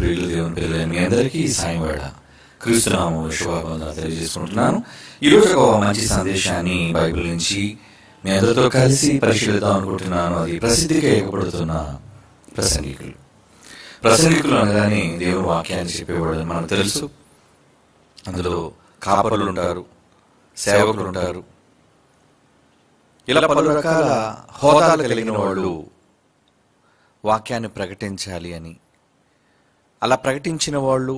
ప్రియులు దేవుని పిల్లలు మీ అందరికీ సాయం వేళ క్రీస్తునామం తెలియజేసుకుంటున్నాను ఈరోజు ఒక మంచి సందేశాన్ని బైబిల్ నుంచి మీ అందరితో కలిసి పరిశీలిద్దాం అనుకుంటున్నాను అది ప్రసిద్ధిగా ఇవ్వబడుతున్న ప్రసంగికులు ప్రసంగికులు అనగానే దేవుని వాక్యాన్ని చెప్పేవాడు మనకు తెలుసు అందులో కాపర్లు ఉంటారు సేవకులు ఉంటారు ఇలా పలు రకాల హోదాలు కలిగిన వాళ్ళు వాక్యాన్ని ప్రకటించాలి అని అలా ప్రకటించిన వాళ్ళు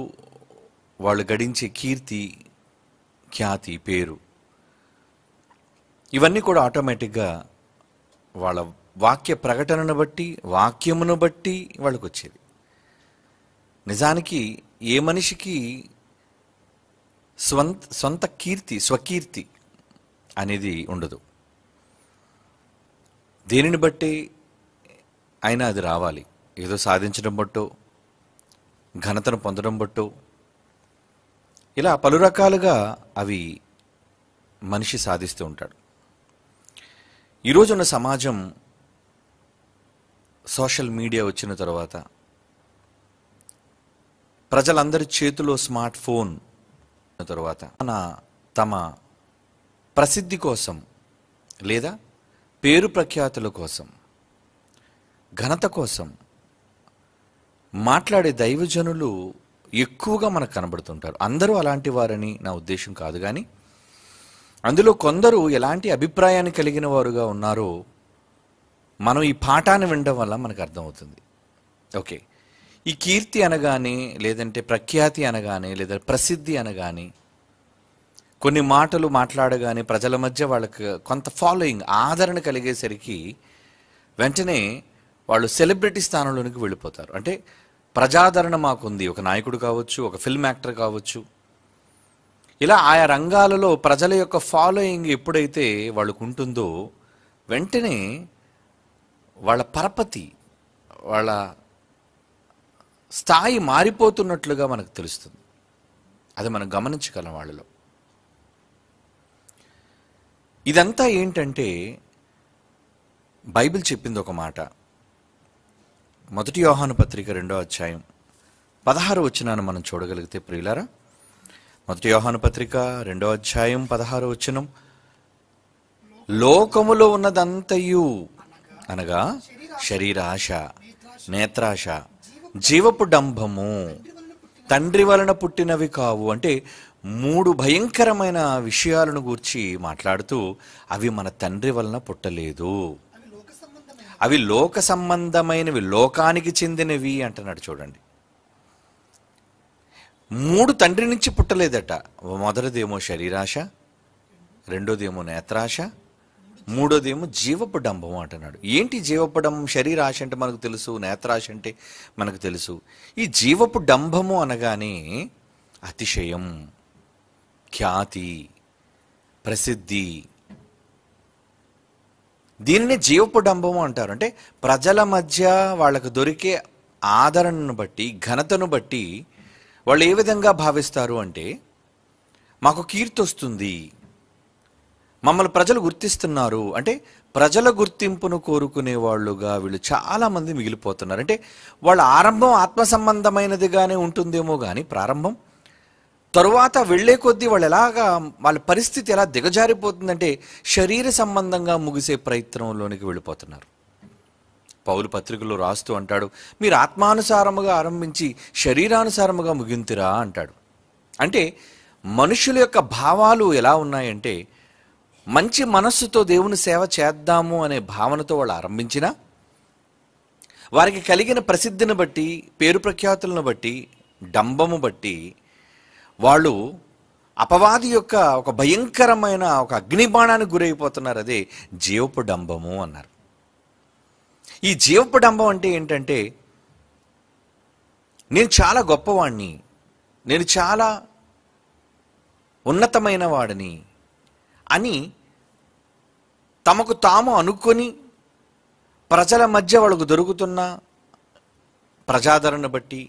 వాళ్ళు గడించే కీర్తి ఖ్యాతి పేరు ఇవన్నీ కూడా ఆటోమేటిక్గా వాళ్ళ వాక్య ప్రకటనను బట్టి వాక్యమును బట్టి వాళ్ళకు వచ్చేది నిజానికి ఏ మనిషికి స్వంత సొంత కీర్తి స్వకీర్తి అనేది ఉండదు దేనిని బట్టి అయినా అది రావాలి ఏదో సాధించడం బట్టో ఘనతను పొందడం బట్టు ఇలా పలు రకాలుగా అవి మనిషి సాధిస్తూ ఉంటాడు ఈరోజున్న సమాజం సోషల్ మీడియా వచ్చిన తర్వాత ప్రజలందరి చేతిలో స్మార్ట్ ఫోన్ తర్వాత మన తమ ప్రసిద్ధి కోసం లేదా పేరు ప్రఖ్యాతుల కోసం ఘనత కోసం మాట్లాడే దైవజనులు ఎక్కువగా మనకు కనబడుతుంటారు అందరూ అలాంటి వారని నా ఉద్దేశం కాదు కానీ అందులో కొందరు ఎలాంటి అభిప్రాయాన్ని కలిగిన వారుగా ఉన్నారో మనం ఈ పాఠాన్ని వినడం వల్ల మనకు అర్థమవుతుంది ఓకే ఈ కీర్తి అనగానే లేదంటే ప్రఖ్యాతి అనగానే లేదా ప్రసిద్ధి అనగానే కొన్ని మాటలు మాట్లాడగానే ప్రజల మధ్య వాళ్ళకి కొంత ఫాలోయింగ్ ఆదరణ కలిగేసరికి వెంటనే వాళ్ళు సెలబ్రిటీ స్థానంలోనికి వెళ్ళిపోతారు అంటే ప్రజాదరణ మాకుంది ఒక నాయకుడు కావచ్చు ఒక ఫిల్మ్ యాక్టర్ కావచ్చు ఇలా ఆయా రంగాలలో ప్రజల యొక్క ఫాలోయింగ్ ఎప్పుడైతే వాళ్ళకు ఉంటుందో వెంటనే వాళ్ళ పరపతి వాళ్ళ స్థాయి మారిపోతున్నట్లుగా మనకు తెలుస్తుంది అది మనం గమనించగలం వాళ్ళలో ఇదంతా ఏంటంటే బైబిల్ చెప్పింది ఒక మాట మొదటి యోహాను పత్రిక రెండో అధ్యాయం పదహారు వచనాన్ని మనం చూడగలిగితే ప్రియులారా మొదటి యోహాను పత్రిక రెండో అధ్యాయం పదహారు వచనం లోకములో ఉన్నదంతయు అనగా శరీరాశ నేత్రాశ జీవపు డంభము తండ్రి వలన పుట్టినవి కావు అంటే మూడు భయంకరమైన విషయాలను గూర్చి మాట్లాడుతూ అవి మన తండ్రి వలన పుట్టలేదు అవి లోక సంబంధమైనవి లోకానికి చెందినవి అంటున్నాడు చూడండి మూడు తండ్రి నుంచి పుట్టలేదట మొదటిదేమో శరీరాశ రెండోదేమో నేత్రాశ మూడోదేమో డంబం అంటున్నాడు ఏంటి జీవపడంబం శరీరాశ అంటే మనకు తెలుసు నేత్రాశ అంటే మనకు తెలుసు ఈ జీవపు డంభము అనగానే అతిశయం ఖ్యాతి ప్రసిద్ధి దీనిని డంబము అంటారు అంటే ప్రజల మధ్య వాళ్ళకు దొరికే ఆదరణను బట్టి ఘనతను బట్టి వాళ్ళు ఏ విధంగా భావిస్తారు అంటే మాకు కీర్తి వస్తుంది మమ్మల్ని ప్రజలు గుర్తిస్తున్నారు అంటే ప్రజల గుర్తింపును కోరుకునే వాళ్ళుగా వీళ్ళు చాలామంది మిగిలిపోతున్నారు అంటే వాళ్ళ ఆరంభం ఆత్మ సంబంధమైనదిగానే ఉంటుందేమో కానీ ప్రారంభం తరువాత వెళ్లే కొద్దీ వాళ్ళు ఎలాగా వాళ్ళ పరిస్థితి ఎలా దిగజారిపోతుందంటే శరీర సంబంధంగా ముగిసే ప్రయత్నంలోనికి వెళ్ళిపోతున్నారు పౌలు పత్రికలో రాస్తూ అంటాడు మీరు ఆత్మానుసారముగా ఆరంభించి శరీరానుసారముగా ముగింతిరా అంటాడు అంటే మనుషుల యొక్క భావాలు ఎలా ఉన్నాయంటే మంచి మనస్సుతో దేవుని సేవ చేద్దాము అనే భావనతో వాళ్ళు ఆరంభించినా వారికి కలిగిన ప్రసిద్ధిని బట్టి పేరు ప్రఖ్యాతులను బట్టి డంబము బట్టి వాళ్ళు అపవాది యొక్క ఒక భయంకరమైన ఒక అగ్నిబాణానికి గురైపోతున్నారు అదే జీవపు డంబము అన్నారు ఈ జీవపు డంబం అంటే ఏంటంటే నేను చాలా గొప్పవాణ్ణి నేను చాలా ఉన్నతమైన వాడిని అని తమకు తాము అనుకొని ప్రజల మధ్య వాళ్ళకు దొరుకుతున్న ప్రజాదరణ బట్టి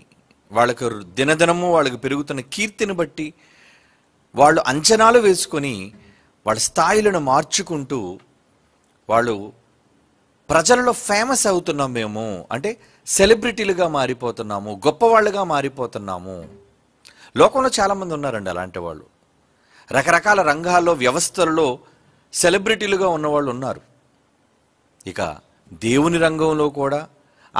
వాళ్ళకు దినదినము వాళ్ళకి పెరుగుతున్న కీర్తిని బట్టి వాళ్ళు అంచనాలు వేసుకొని వాళ్ళ స్థాయిలను మార్చుకుంటూ వాళ్ళు ప్రజలలో ఫేమస్ అవుతున్నాం మేము అంటే సెలబ్రిటీలుగా మారిపోతున్నాము గొప్పవాళ్ళుగా మారిపోతున్నాము లోకంలో చాలామంది ఉన్నారండి అలాంటి వాళ్ళు రకరకాల రంగాల్లో వ్యవస్థలలో సెలబ్రిటీలుగా ఉన్నవాళ్ళు ఉన్నారు ఇక దేవుని రంగంలో కూడా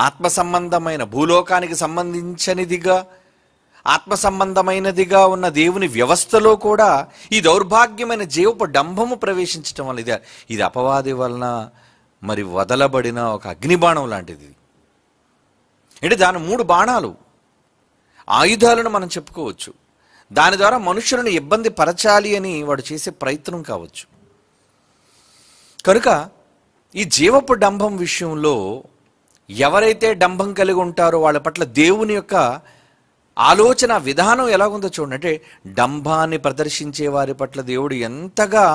ఆత్మ సంబంధమైన భూలోకానికి సంబంధించనిదిగా ఆత్మ సంబంధమైనదిగా ఉన్న దేవుని వ్యవస్థలో కూడా ఈ దౌర్భాగ్యమైన జీవపు డంభము ప్రవేశించటం వల్ల ఇది ఇది అపవాది వలన మరి వదలబడిన ఒక అగ్నిబాణం లాంటిది అంటే దాని మూడు బాణాలు ఆయుధాలను మనం చెప్పుకోవచ్చు దాని ద్వారా మనుషులను ఇబ్బంది పరచాలి అని వాడు చేసే ప్రయత్నం కావచ్చు కనుక ఈ జీవపు డంభం విషయంలో ఎవరైతే డంభం కలిగి ఉంటారో వాళ్ళ పట్ల దేవుని యొక్క ఆలోచన విధానం ఎలాగుందో చూడండి అంటే డంభాన్ని ప్రదర్శించే వారి పట్ల దేవుడు ఎంతగా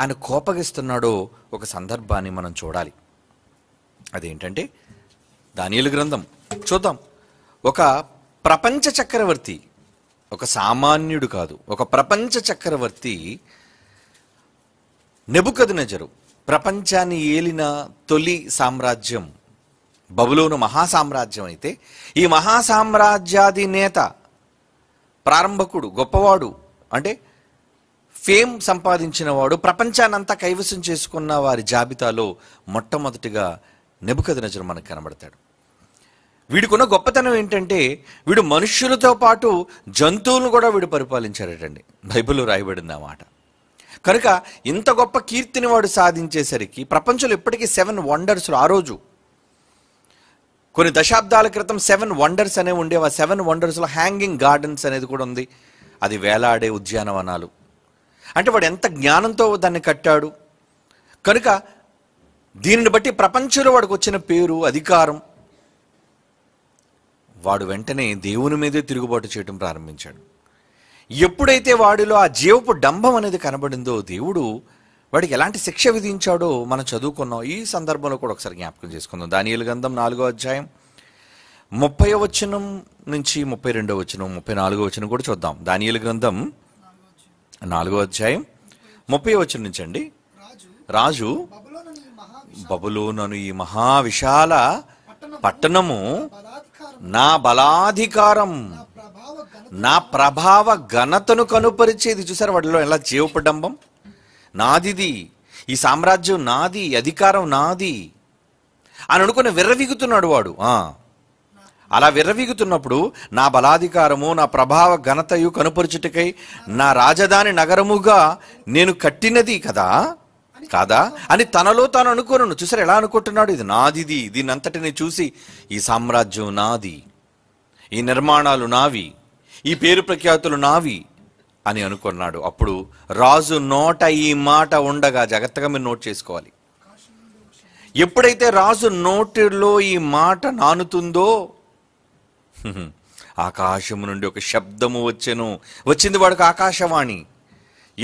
ఆయన కోపగిస్తున్నాడో ఒక సందర్భాన్ని మనం చూడాలి అదేంటంటే దానియలు గ్రంథం చూద్దాం ఒక ప్రపంచ చక్రవర్తి ఒక సామాన్యుడు కాదు ఒక ప్రపంచ చక్రవర్తి నెబుకదు నజరు ప్రపంచాన్ని ఏలిన తొలి సామ్రాజ్యం బబులోను మహాసామ్రాజ్యం అయితే ఈ నేత ప్రారంభకుడు గొప్పవాడు అంటే ఫేమ్ సంపాదించినవాడు ప్రపంచానంతా కైవసం చేసుకున్న వారి జాబితాలో మొట్టమొదటిగా నెబుకదనజరు మనకు కనబడతాడు వీడికున్న గొప్పతనం ఏంటంటే వీడు మనుష్యులతో పాటు జంతువులను కూడా వీడు పరిపాలించాడటండి బైబిల్లో రాయబడింది అన్నమాట కనుక ఇంత గొప్ప కీర్తిని వాడు సాధించేసరికి ప్రపంచంలో ఇప్పటికీ సెవెన్ వండర్స్ ఆ రోజు కొన్ని దశాబ్దాల క్రితం సెవెన్ వండర్స్ అనేవి ఉండేవి ఆ సెవెన్ వండర్స్లో హ్యాంగింగ్ గార్డెన్స్ అనేది కూడా ఉంది అది వేలాడే ఉద్యానవనాలు అంటే వాడు ఎంత జ్ఞానంతో దాన్ని కట్టాడు కనుక దీనిని బట్టి ప్రపంచంలో వాడికి వచ్చిన పేరు అధికారం వాడు వెంటనే దేవుని మీదే తిరుగుబాటు చేయడం ప్రారంభించాడు ఎప్పుడైతే వాడిలో ఆ జీవపు డంభం అనేది కనబడిందో దేవుడు వాడికి ఎలాంటి శిక్ష విధించాడో మనం చదువుకున్నాం ఈ సందర్భంలో కూడా ఒకసారి జ్ఞాపకం చేసుకుందాం దానియలు గంధం నాలుగో అధ్యాయం ముప్పై వచనం నుంచి ముప్పై రెండో వచనం ముప్పై నాలుగో వచనం కూడా చూద్దాం దానియలు గ్రంథం నాలుగో అధ్యాయం ముప్పై వచనం నుంచి అండి రాజు బబులోనను ఈ మహా విశాల పట్టణము నా బలాధికారం నా ప్రభావ ఘనతను కనుపరిచేది చూసారు వాటిలో ఎలా జీవపడంబం నాదిది ఈ సామ్రాజ్యం నాది అధికారం నాది అని అనుకుని విర్రవీగుతున్నాడు వాడు అలా విర్రవీగుతున్నప్పుడు నా బలాధికారము నా ప్రభావ ఘనతయు కనుపరుచుటకై నా రాజధాని నగరముగా నేను కట్టినది కదా కాదా అని తనలో తాను అనుకోను చూసారు ఎలా అనుకుంటున్నాడు ఇది నాదిది దీనంతటిని చూసి ఈ సామ్రాజ్యం నాది ఈ నిర్మాణాలు నావి ఈ పేరు ప్రఖ్యాతులు నావి అని అనుకున్నాడు అప్పుడు రాజు నోట ఈ మాట ఉండగా జాగ్రత్తగా మీరు నోట్ చేసుకోవాలి ఎప్పుడైతే రాజు నోటిలో ఈ మాట నానుతుందో ఆకాశము నుండి ఒక శబ్దము వచ్చెను వచ్చింది వాడికి ఆకాశవాణి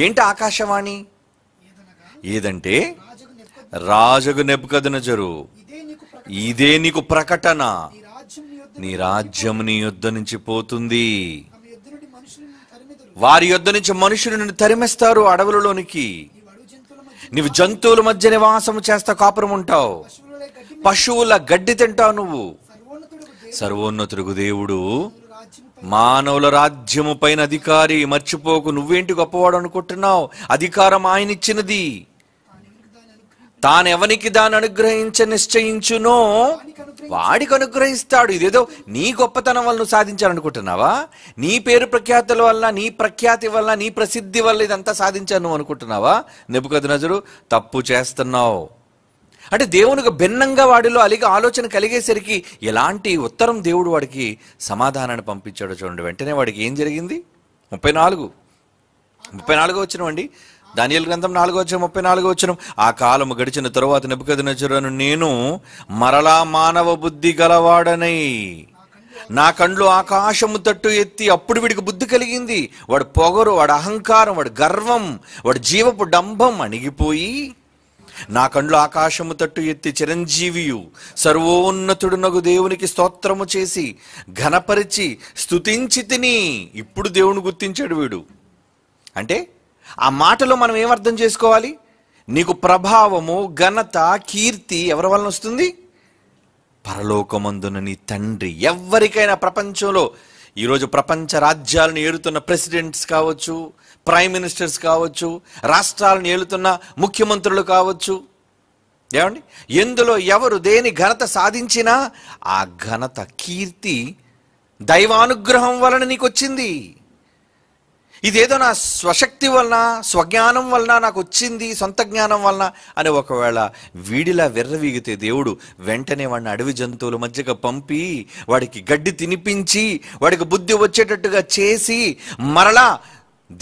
ఏంటి ఆకాశవాణి ఏదంటే రాజుకు జరు ఇదే నీకు ప్రకటన నీ రాజ్యం నీ యుద్ధ నుంచి పోతుంది వారి యొద్ద నుంచి నిన్ను తరిమిస్తారు అడవులలోనికి నువ్వు జంతువుల మధ్య నివాసం చేస్తా కాపురం ఉంటావు పశువుల గడ్డి తింటావు నువ్వు సర్వోన్నతుడుగు దేవుడు మానవుల రాజ్యము పైన అధికారి మర్చిపోకు నువ్వేంటి గొప్పవాడు అనుకుంటున్నావు అధికారం ఆయన ఇచ్చినది తానెవనికి దాన్ని అనుగ్రహించ నిశ్చయించునో వాడికి అనుగ్రహిస్తాడు ఇదేదో నీ గొప్పతనం వల్ల నువ్వు సాధించాలనుకుంటున్నావా నీ పేరు ప్రఖ్యాతుల వల్ల నీ ప్రఖ్యాతి వల్ల నీ ప్రసిద్ధి వల్ల ఇదంతా సాధించాను నువ్వు అనుకుంటున్నావా నిపుకథ నజరు తప్పు చేస్తున్నావు అంటే దేవునికి భిన్నంగా వాడిలో అలిగే ఆలోచన కలిగేసరికి ఎలాంటి ఉత్తరం దేవుడు వాడికి సమాధానాన్ని పంపించాడు చూడండి వెంటనే వాడికి ఏం జరిగింది ముప్పై నాలుగు ముప్పై నాలుగు వచ్చినవండి దానియల్ గ్రంథం నాలుగో వచ్చిన ముప్పై నాలుగో వచ్చిన ఆ కాలము గడిచిన తరువాత నిపుకదినచురను నేను మరలా మానవ బుద్ధి గలవాడనై నా కండ్లు ఆకాశము తట్టు ఎత్తి అప్పుడు వీడికి బుద్ధి కలిగింది వాడు పొగరు వాడు అహంకారం వాడు గర్వం వాడు జీవపు డంభం అణిగిపోయి నా కండ్లు ఆకాశము తట్టు ఎత్తి చిరంజీవియు నగు దేవునికి స్తోత్రము చేసి ఘనపరిచి స్థుతించి తిని ఇప్పుడు దేవుని గుర్తించాడు వీడు అంటే ఆ మాటలో మనం ఏమర్థం చేసుకోవాలి నీకు ప్రభావము ఘనత కీర్తి ఎవరి వలన వస్తుంది పరలోకమందున నీ తండ్రి ఎవరికైనా ప్రపంచంలో ఈరోజు ప్రపంచ రాజ్యాలను ఏలుతున్న ప్రెసిడెంట్స్ కావచ్చు ప్రైమ్ మినిస్టర్స్ కావచ్చు రాష్ట్రాలను ఏలుతున్న ముఖ్యమంత్రులు కావచ్చు ఏమండి ఎందులో ఎవరు దేని ఘనత సాధించినా ఆ ఘనత కీర్తి దైవానుగ్రహం వలన నీకు వచ్చింది ఇదేదో నా స్వశక్తి వలన స్వజ్ఞానం వలన నాకు వచ్చింది సొంత జ్ఞానం వలన అని ఒకవేళ వీడిలా విర్రవీగితే దేవుడు వెంటనే వాడిని అడవి జంతువుల మధ్యగా పంపి వాడికి గడ్డి తినిపించి వాడికి బుద్ధి వచ్చేటట్టుగా చేసి మరలా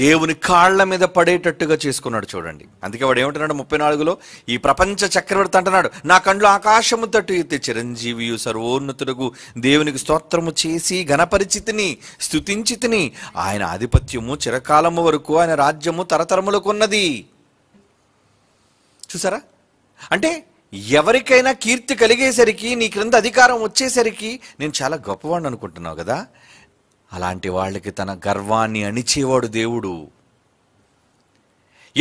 దేవుని కాళ్ల మీద పడేటట్టుగా చేసుకున్నాడు చూడండి అందుకే వాడు ఏమంటున్నాడు ముప్పై నాలుగులో ఈ ప్రపంచ చక్రవర్తి అంటున్నాడు నా కండ్లు ఆకాశము తట్టు ఎత్తే చిరంజీవియు సర్వోన్నతులకు దేవునికి స్తోత్రము చేసి ఘనపరిచితిని స్థుతించితిని ఆయన ఆధిపత్యము చిరకాలము వరకు ఆయన రాజ్యము తరతరములకు ఉన్నది చూసారా అంటే ఎవరికైనా కీర్తి కలిగేసరికి నీ క్రింద అధికారం వచ్చేసరికి నేను చాలా గొప్పవాడిని అనుకుంటున్నావు కదా అలాంటి వాళ్ళకి తన గర్వాన్ని అణిచేవాడు దేవుడు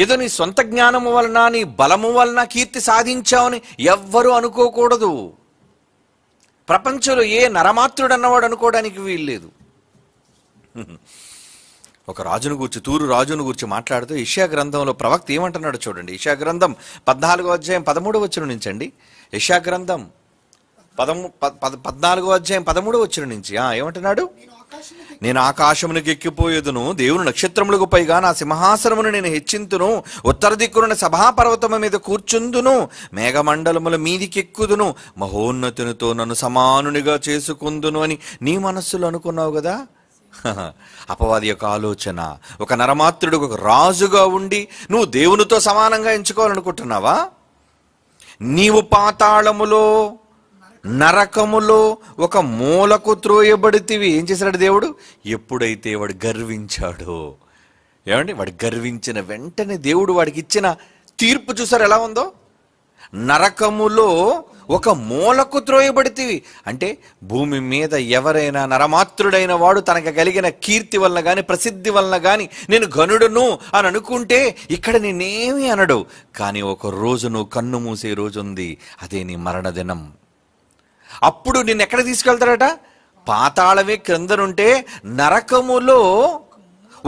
ఏదో నీ సొంత జ్ఞానము వలన నీ బలము వలన కీర్తి సాధించావని ఎవ్వరూ అనుకోకూడదు ప్రపంచంలో ఏ నరమాత్రుడు అన్నవాడు అనుకోవడానికి వీల్లేదు ఒక రాజును గురించి తూరు రాజును గురించి మాట్లాడుతూ ఇషా గ్రంథంలో ప్రవక్త ఏమంటున్నాడు చూడండి ఇషా గ్రంథం పద్నాలుగో అధ్యాయం పదమూడు వచ్చిన నుంచండి ఇషా గ్రంథం పదము పద్నాలుగో అధ్యాయం పదమూడు వచ్చిన నుంచి ఏమంటున్నాడు నేను ఆకాశమును గెక్కిపోయేదును దేవుని నక్షత్రములకు పైగా నా సింహాసనమును నేను హెచ్చింతును ఉత్తర దిక్కున సభాపర్వతము మీద కూర్చుందును మేఘమండలముల మీదికి ఎక్కుదును మహోన్నతునితో నన్ను సమానునిగా చేసుకుందును అని నీ మనస్సులో అనుకున్నావు కదా అపవాది యొక్క ఆలోచన ఒక నరమాత్రుడు ఒక రాజుగా ఉండి నువ్వు దేవునితో సమానంగా ఎంచుకోవాలనుకుంటున్నావా నీవు పాతాళములో నరకములో ఒక మూలకు త్రోయబడితివి ఏం చేశాడు దేవుడు ఎప్పుడైతే వాడు గర్వించాడో ఏమండి వాడు గర్వించిన వెంటనే దేవుడు వాడికి ఇచ్చిన తీర్పు చూసారు ఎలా ఉందో నరకములో ఒక మూలకు త్రోయబడితివి అంటే భూమి మీద ఎవరైనా నరమాత్రుడైన వాడు తనకు కలిగిన కీర్తి వలన కానీ ప్రసిద్ధి వలన కానీ నేను గనుడును అని అనుకుంటే ఇక్కడ నేనేమి అనడు కానీ ఒక రోజు నువ్వు కన్ను మూసే రోజు ఉంది అదే నీ మరణదినం అప్పుడు నిన్ను ఎక్కడ తీసుకెళ్తాడట పాతాళమే క్రిందనుంటే నరకములో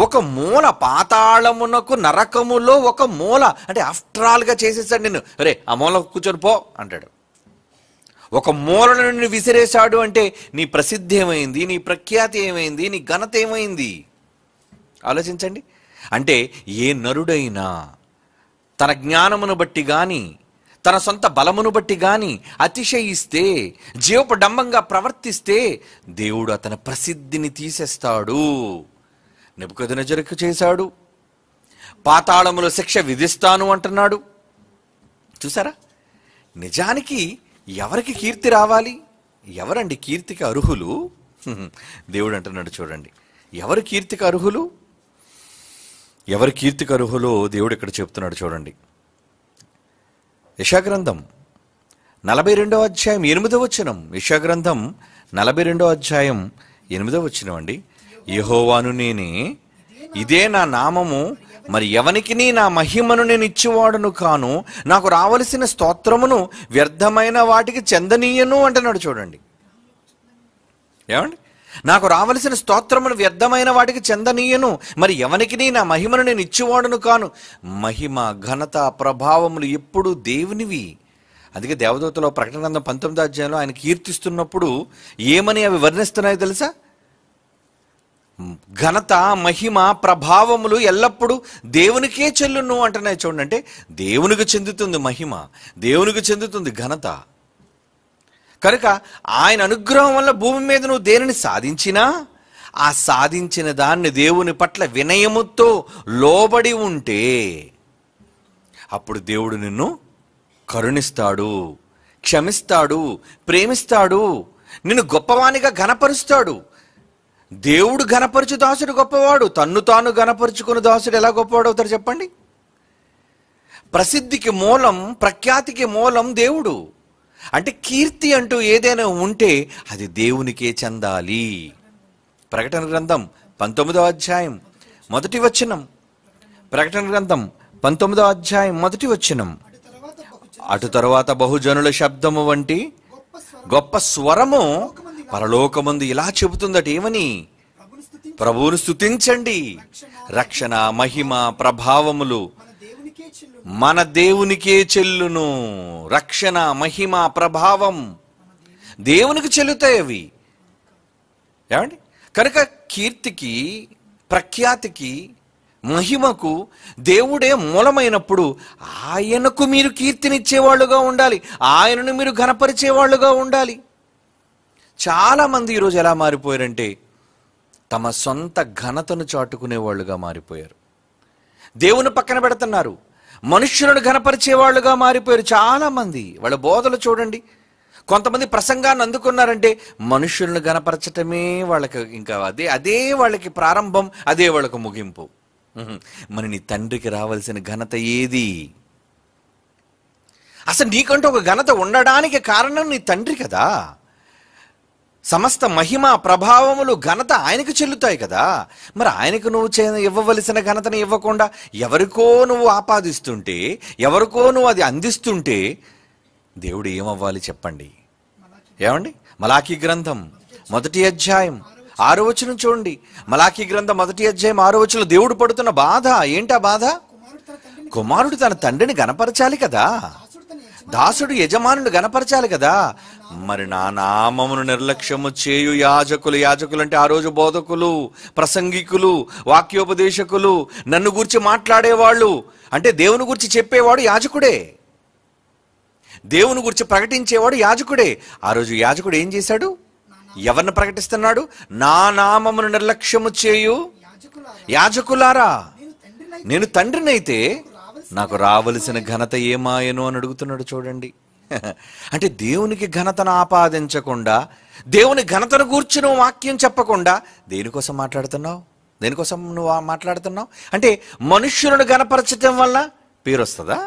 ఒక మూల పాతాళమునకు నరకములో ఒక మూల అంటే ఆఫ్టర్ ఆల్గా చేసేసాడు నిన్ను అరే ఆ మూల కూర్చొని పో అంటాడు ఒక మూలను నిన్ను విసిరేశాడు అంటే నీ ప్రసిద్ధి ఏమైంది నీ ప్రఖ్యాతి ఏమైంది నీ ఘనత ఏమైంది ఆలోచించండి అంటే ఏ నరుడైనా తన జ్ఞానమును బట్టి కానీ తన సొంత బలమును బట్టి గాని అతిశయిస్తే జీవపుడంబంగా ప్రవర్తిస్తే దేవుడు అతని ప్రసిద్ధిని తీసేస్తాడు నిపుకదనజరకు చేశాడు పాతాళములో శిక్ష విధిస్తాను అంటున్నాడు చూసారా నిజానికి ఎవరికి కీర్తి రావాలి ఎవరండి కీర్తికి అర్హులు దేవుడు అంటున్నాడు చూడండి ఎవరు కీర్తికి అర్హులు ఎవరు కీర్తికి అర్హులో దేవుడు ఇక్కడ చెప్తున్నాడు చూడండి యశాగ్రంథం నలభై రెండవ అధ్యాయం ఎనిమిదో వచనం యశాగ్రంథం నలభై రెండవ అధ్యాయం ఎనిమిదో వచనం అండి యహోవాను నేనే ఇదే నా నామము మరి ఎవనికి నా మహిమను నేను ఇచ్చేవాడును కాను నాకు రావలసిన స్తోత్రమును వ్యర్థమైన వాటికి చెందనీయను అంటున్నాడు చూడండి ఏమండి నాకు రావలసిన స్తోత్రములు వ్యర్థమైన వాటికి చెందనీయను మరి ఎవనికి నా మహిమను నేను ఇచ్చేవాడును కాను మహిమ ఘనత ప్రభావములు ఎప్పుడు దేవునివి అందుకే దేవదూతలో ప్రకటన గ్రంథం పంతొమ్మిది అధ్యాయంలో ఆయన కీర్తిస్తున్నప్పుడు ఏమని అవి వర్ణిస్తున్నాయో తెలుసా ఘనత మహిమ ప్రభావములు ఎల్లప్పుడూ దేవునికే చెల్లును అంటున్నాయి చూడండి అంటే దేవునికి చెందుతుంది మహిమ దేవునికి చెందుతుంది ఘనత కనుక ఆయన అనుగ్రహం వల్ల భూమి మీద నువ్వు దేనిని సాధించినా ఆ సాధించిన దాన్ని దేవుని పట్ల వినయముతో లోబడి ఉంటే అప్పుడు దేవుడు నిన్ను కరుణిస్తాడు క్షమిస్తాడు ప్రేమిస్తాడు నిన్ను గొప్పవానిగా ఘనపరుస్తాడు దేవుడు ఘనపరుచు దాసుడు గొప్పవాడు తన్ను తాను ఘనపరుచుకున్న దాసుడు ఎలా గొప్పవాడు అవుతారు చెప్పండి ప్రసిద్ధికి మూలం ప్రఖ్యాతికి మూలం దేవుడు అంటే కీర్తి అంటూ ఏదైనా ఉంటే అది దేవునికే చెందాలి ప్రకటన గ్రంథం పంతొమ్మిదో అధ్యాయం మొదటి వచనం ప్రకటన గ్రంథం పంతొమ్మిదో అధ్యాయం మొదటి వచనం అటు తరువాత బహుజనుల శబ్దము వంటి గొప్ప స్వరము పరలోకముందు ఇలా చెబుతుందట ఏమని ప్రభువును స్థుతించండి రక్షణ మహిమ ప్రభావములు మన దేవునికే చెల్లును రక్షణ మహిమ ప్రభావం దేవునికి చెల్లుతాయి అవి ఏమండి కనుక కీర్తికి ప్రఖ్యాతికి మహిమకు దేవుడే మూలమైనప్పుడు ఆయనకు మీరు కీర్తినిచ్చేవాళ్ళుగా ఉండాలి ఆయనను మీరు ఘనపరిచేవాళ్ళుగా ఉండాలి చాలామంది ఈరోజు ఎలా మారిపోయారంటే తమ సొంత ఘనతను చాటుకునే వాళ్ళుగా మారిపోయారు దేవుని పక్కన పెడుతున్నారు మనుష్యులను ఘనపరిచేవాళ్ళుగా మారిపోయారు చాలామంది వాళ్ళ బోధలు చూడండి కొంతమంది ప్రసంగాన్ని అందుకున్నారంటే మనుష్యులను గనపరచటమే వాళ్ళకి ఇంకా అదే అదే వాళ్ళకి ప్రారంభం అదే వాళ్ళకి ముగింపు మరి నీ తండ్రికి రావాల్సిన ఘనత ఏది అసలు నీకంటూ ఒక ఘనత ఉండడానికి కారణం నీ తండ్రి కదా సమస్త మహిమ ప్రభావములు ఘనత ఆయనకు చెల్లుతాయి కదా మరి ఆయనకు నువ్వు చే ఇవ్వవలసిన ఘనతను ఇవ్వకుండా ఎవరికో నువ్వు ఆపాదిస్తుంటే ఎవరికో నువ్వు అది అందిస్తుంటే దేవుడు ఏమవ్వాలి చెప్పండి ఏమండి మలాఖీ గ్రంథం మొదటి అధ్యాయం ఆరో వచనం చూడండి మలాఖీ గ్రంథం మొదటి అధ్యాయం ఆరో దేవుడు పడుతున్న బాధ ఏంటా బాధ కుమారుడు తన తండ్రిని గనపరచాలి కదా దాసుడు యజమానుడు గనపరచాలి కదా మరి నా నామమును నిర్లక్ష్యము చేయు యాజకులు యాజకులు అంటే ఆ రోజు బోధకులు ప్రసంగికులు వాక్యోపదేశకులు నన్ను గురించి మాట్లాడేవాళ్ళు అంటే దేవుని గురించి చెప్పేవాడు యాజకుడే దేవుని గురించి ప్రకటించేవాడు యాజకుడే ఆ రోజు యాజకుడు ఏం చేశాడు ఎవరిని ప్రకటిస్తున్నాడు నా నామమును నిర్లక్ష్యము చేయు యాజకులారా నేను తండ్రినైతే నాకు రావలసిన ఘనత ఏమాయను అని అడుగుతున్నాడు చూడండి అంటే దేవునికి ఘనతను ఆపాదించకుండా దేవుని ఘనతను కూర్చుని వాక్యం చెప్పకుండా దేనికోసం మాట్లాడుతున్నావు దేనికోసం నువ్వు మాట్లాడుతున్నావు అంటే మనుష్యులను ఘనపరచటం వల్ల పేరు వస్తుందా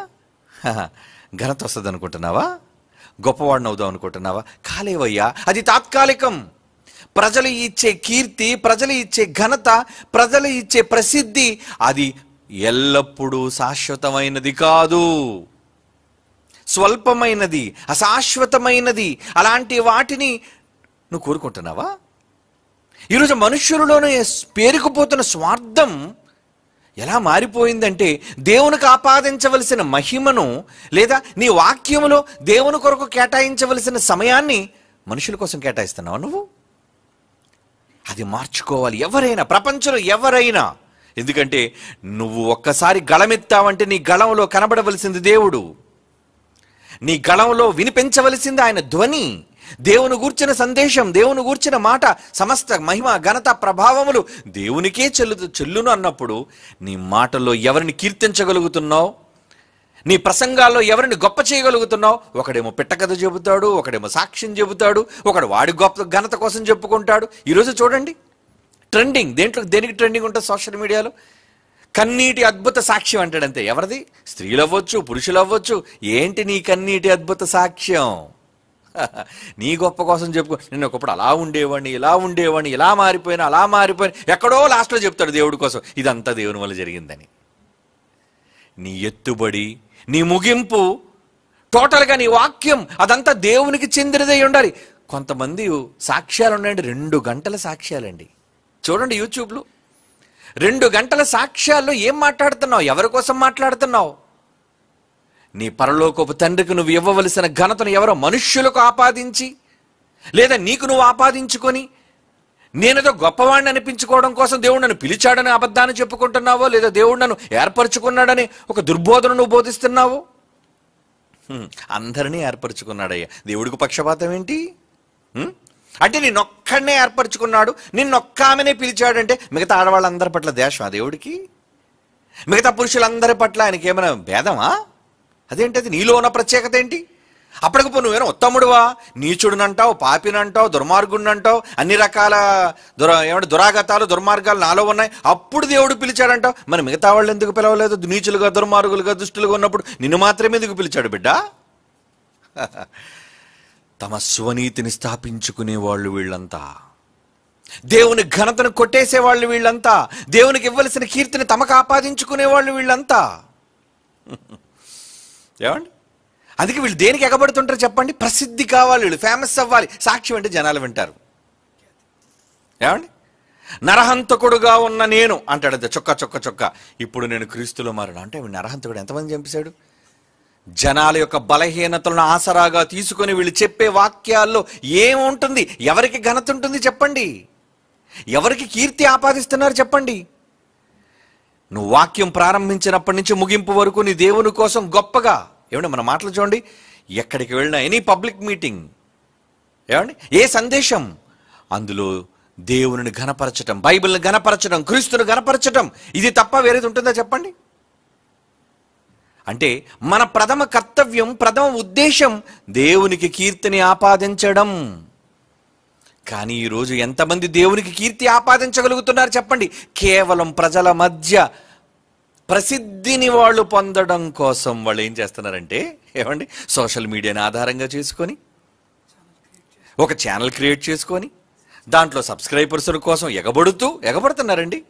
ఘనత వస్తుంది అనుకుంటున్నావా గొప్పవాడిని అవుదాం అనుకుంటున్నావా కాలేవయ్యా అది తాత్కాలికం ప్రజలు ఇచ్చే కీర్తి ప్రజలు ఇచ్చే ఘనత ప్రజలు ఇచ్చే ప్రసిద్ధి అది ఎల్లప్పుడూ శాశ్వతమైనది కాదు స్వల్పమైనది అశాశ్వతమైనది అలాంటి వాటిని నువ్వు కోరుకుంటున్నావా ఈరోజు మనుష్యులలోనే పేరుకుపోతున్న స్వార్థం ఎలా మారిపోయిందంటే దేవునికి ఆపాదించవలసిన మహిమను లేదా నీ వాక్యములో దేవుని కొరకు కేటాయించవలసిన సమయాన్ని మనుషుల కోసం కేటాయిస్తున్నావా నువ్వు అది మార్చుకోవాలి ఎవరైనా ప్రపంచంలో ఎవరైనా ఎందుకంటే నువ్వు ఒక్కసారి గళమెత్తావంటే నీ గళంలో కనబడవలసింది దేవుడు నీ గళంలో వినిపించవలసింది ఆయన ధ్వని దేవుని గూర్చిన సందేశం దేవుని గూర్చిన మాట సమస్త మహిమ ఘనత ప్రభావములు దేవునికే చెల్లు చెల్లును అన్నప్పుడు నీ మాటల్లో ఎవరిని కీర్తించగలుగుతున్నావు నీ ప్రసంగాల్లో ఎవరిని గొప్ప చేయగలుగుతున్నావు ఒకడేమో పిట్టకథ చెబుతాడు ఒకడేమో సాక్ష్యం చెబుతాడు ఒకడు వాడి గొప్ప ఘనత కోసం చెప్పుకుంటాడు ఈరోజు చూడండి ట్రెండింగ్ దేంట్లో దేనికి ట్రెండింగ్ ఉంటుంది సోషల్ మీడియాలో కన్నీటి అద్భుత సాక్ష్యం అంటాడంతే ఎవరిది స్త్రీలు అవ్వచ్చు పురుషులు అవ్వచ్చు ఏంటి నీ కన్నీటి అద్భుత సాక్ష్యం నీ గొప్ప కోసం చెప్పుకో నేను ఒకప్పుడు అలా ఉండేవాడిని ఇలా ఉండేవాడిని ఇలా మారిపోయినా అలా మారిపోయిన ఎక్కడో లాస్ట్లో చెప్తాడు దేవుడి కోసం ఇదంతా దేవుని వల్ల జరిగిందని నీ ఎత్తుబడి నీ ముగింపు టోటల్గా నీ వాక్యం అదంతా దేవునికి చెందినదే ఉండాలి కొంతమంది సాక్ష్యాలు ఉన్నాయండి రెండు గంటల సాక్ష్యాలండి చూడండి యూట్యూబ్లో రెండు గంటల సాక్ష్యాల్లో ఏం మాట్లాడుతున్నావు ఎవరి కోసం మాట్లాడుతున్నావు నీ పరలోకపు తండ్రికి నువ్వు ఇవ్వవలసిన ఘనతను ఎవరో మనుష్యులకు ఆపాదించి లేదా నీకు నువ్వు ఆపాదించుకొని నేనేదో గొప్పవాణ్ణి అనిపించుకోవడం కోసం దేవుడు నన్ను పిలిచాడని అబద్ధాన్ని చెప్పుకుంటున్నావో లేదా దేవుడు నన్ను ఏర్పరచుకున్నాడని ఒక దుర్బోధన నువ్వు బోధిస్తున్నావో అందరినీ ఏర్పరచుకున్నాడయ్యా దేవుడికి పక్షపాతం ఏంటి అంటే నిన్నొక్కడనే ఏర్పరచుకున్నాడు నిన్నొక్క ఆమెనే పిలిచాడంటే మిగతా ఆడవాళ్ళందరి పట్ల దేశం ఆ దేవుడికి మిగతా పురుషులందరి పట్ల ఆయనకి ఏమైనా భేదమా అదేంటి అది నీలో ఉన్న ప్రత్యేకత ఏంటి అప్పటికి అప్పటికప్పుడు నువ్వేనా ఉత్తముడువా నీచుడునంటావు పాపినంటావు దుర్మార్గుడినంటావు అన్ని రకాల దుర ఏమంటే దురాగతాలు దుర్మార్గాలు నాలో ఉన్నాయి అప్పుడు దేవుడు పిలిచాడంటావు మరి మిగతా వాళ్ళు ఎందుకు పిలవలేదు నీచులుగా దుర్మార్గులుగా దుష్టులుగా ఉన్నప్పుడు నిన్ను మాత్రమే ఎందుకు పిలిచాడు బిడ్డ తమ స్వనీతిని స్థాపించుకునే వాళ్ళు వీళ్ళంతా దేవుని ఘనతను కొట్టేసే వాళ్ళు వీళ్ళంతా దేవునికి ఇవ్వలసిన కీర్తిని తమకు ఆపాదించుకునే వాళ్ళు వీళ్ళంతా ఏమండి అందుకే వీళ్ళు దేనికి ఎగబడుతుంటారు చెప్పండి ప్రసిద్ధి కావాలి వీళ్ళు ఫేమస్ అవ్వాలి సాక్ష్యం అంటే జనాలు వింటారు ఏమండి నరహంతకుడుగా ఉన్న నేను అంటాడు చొక్క చొక్క చొక్క ఇప్పుడు నేను క్రీస్తులో మారాడు అంటే నరహంతకుడు ఎంతమంది చంపేశాడు జనాల యొక్క బలహీనతలను ఆసరాగా తీసుకొని వీళ్ళు చెప్పే వాక్యాల్లో ఏముంటుంది ఎవరికి ఘనత ఉంటుంది చెప్పండి ఎవరికి కీర్తి ఆపాదిస్తున్నారు చెప్పండి నువ్వు వాక్యం ప్రారంభించినప్పటి నుంచి ముగింపు వరకు నీ దేవుని కోసం గొప్పగా ఏమండి మన మాటలు చూడండి ఎక్కడికి వెళ్ళినా ఎనీ పబ్లిక్ మీటింగ్ ఏమండి ఏ సందేశం అందులో దేవుని ఘనపరచడం బైబిల్ని ఘనపరచడం క్రీస్తుని ఘనపరచడం ఇది తప్ప వేరేది ఉంటుందా చెప్పండి అంటే మన ప్రథమ కర్తవ్యం ప్రథమ ఉద్దేశం దేవునికి కీర్తిని ఆపాదించడం కానీ ఈరోజు ఎంతమంది దేవునికి కీర్తి ఆపాదించగలుగుతున్నారు చెప్పండి కేవలం ప్రజల మధ్య ప్రసిద్ధిని వాళ్ళు పొందడం కోసం వాళ్ళు ఏం చేస్తున్నారంటే ఏమండి సోషల్ మీడియాని ఆధారంగా చేసుకొని ఒక ఛానల్ క్రియేట్ చేసుకొని దాంట్లో సబ్స్క్రైబర్స్ కోసం ఎగబడుతూ ఎగబడుతున్నారండి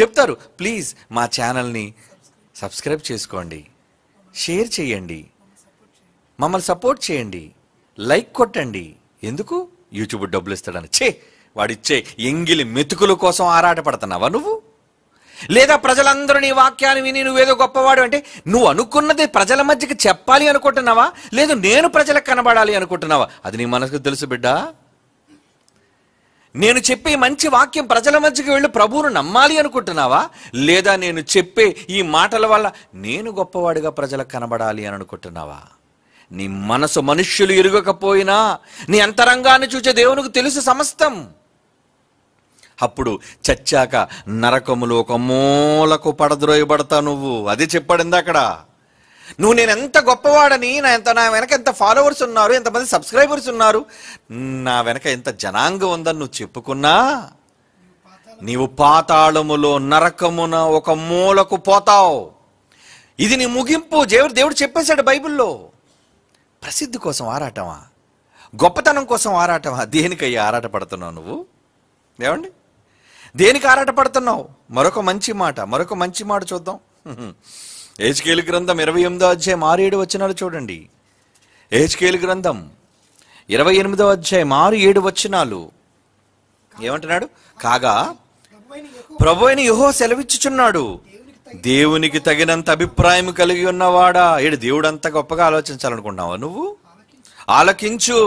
చెప్తారు ప్లీజ్ మా ఛానల్ని సబ్స్క్రైబ్ చేసుకోండి షేర్ చేయండి మమ్మల్ని సపోర్ట్ చేయండి లైక్ కొట్టండి ఎందుకు యూట్యూబ్ డబ్బులు ఇస్తాడని చే వాడిచ్చే ఎంగిలి మెతుకుల కోసం ఆరాట పడుతున్నావా నువ్వు లేదా ప్రజలందరూ నీ వాక్యాన్ని విని నువ్వేదో గొప్పవాడు అంటే నువ్వు అనుకున్నది ప్రజల మధ్యకి చెప్పాలి అనుకుంటున్నావా లేదు నేను ప్రజలకు కనబడాలి అనుకుంటున్నావా అది నీ మనసుకు తెలుసు బిడ్డా నేను చెప్పే మంచి వాక్యం ప్రజల మధ్యకి వెళ్ళి ప్రభువును నమ్మాలి అనుకుంటున్నావా లేదా నేను చెప్పే ఈ మాటల వల్ల నేను గొప్పవాడిగా ప్రజలకు కనబడాలి అని అనుకుంటున్నావా నీ మనసు మనుష్యులు ఇరుగకపోయినా నీ అంతరంగాన్ని చూచే దేవునికి తెలుసు సమస్తం అప్పుడు చచ్చాక నరకములు ఒక మూలకు పడద్రోయబడతా నువ్వు అదే చెప్పాడు అక్కడ నువ్వు నేను ఎంత గొప్పవాడని నా ఎంత నా వెనక ఎంత ఫాలోవర్స్ ఉన్నారు ఎంతమంది సబ్స్క్రైబర్స్ ఉన్నారు నా వెనక ఎంత జనాంగం ఉందని నువ్వు చెప్పుకున్నా నీవు పాతాళములో నరకమున ఒక మూలకు పోతావు ఇది నీ ముగింపు దేవుడు దేవుడు చెప్పేశాడు బైబిల్లో ప్రసిద్ధి కోసం ఆరాటమా గొప్పతనం కోసం ఆరాటమా దేనికయ్యా ఆరాట పడుతున్నావు నువ్వు ఏమండి దేనికి ఆరాట పడుతున్నావు మరొక మంచి మాట మరొక మంచి మాట చూద్దాం ఏజ్కేలు గ్రంథం ఇరవై ఎనిమిదో అధ్యాయం ఆరు ఏడు వచ్చినాలు చూడండి ఏజ్కేలు గ్రంథం ఇరవై ఎనిమిదో అధ్యాయం ఆరు ఏడు వచ్చినాలు ఏమంటున్నాడు కాగా ప్రభు అయిన యుహో సెలవిచ్చుచున్నాడు దేవునికి తగినంత అభిప్రాయం కలిగి ఉన్నవాడా ఏడు దేవుడు అంత గొప్పగా ఆలోచించాలనుకున్నావా నువ్వు ఆలకించు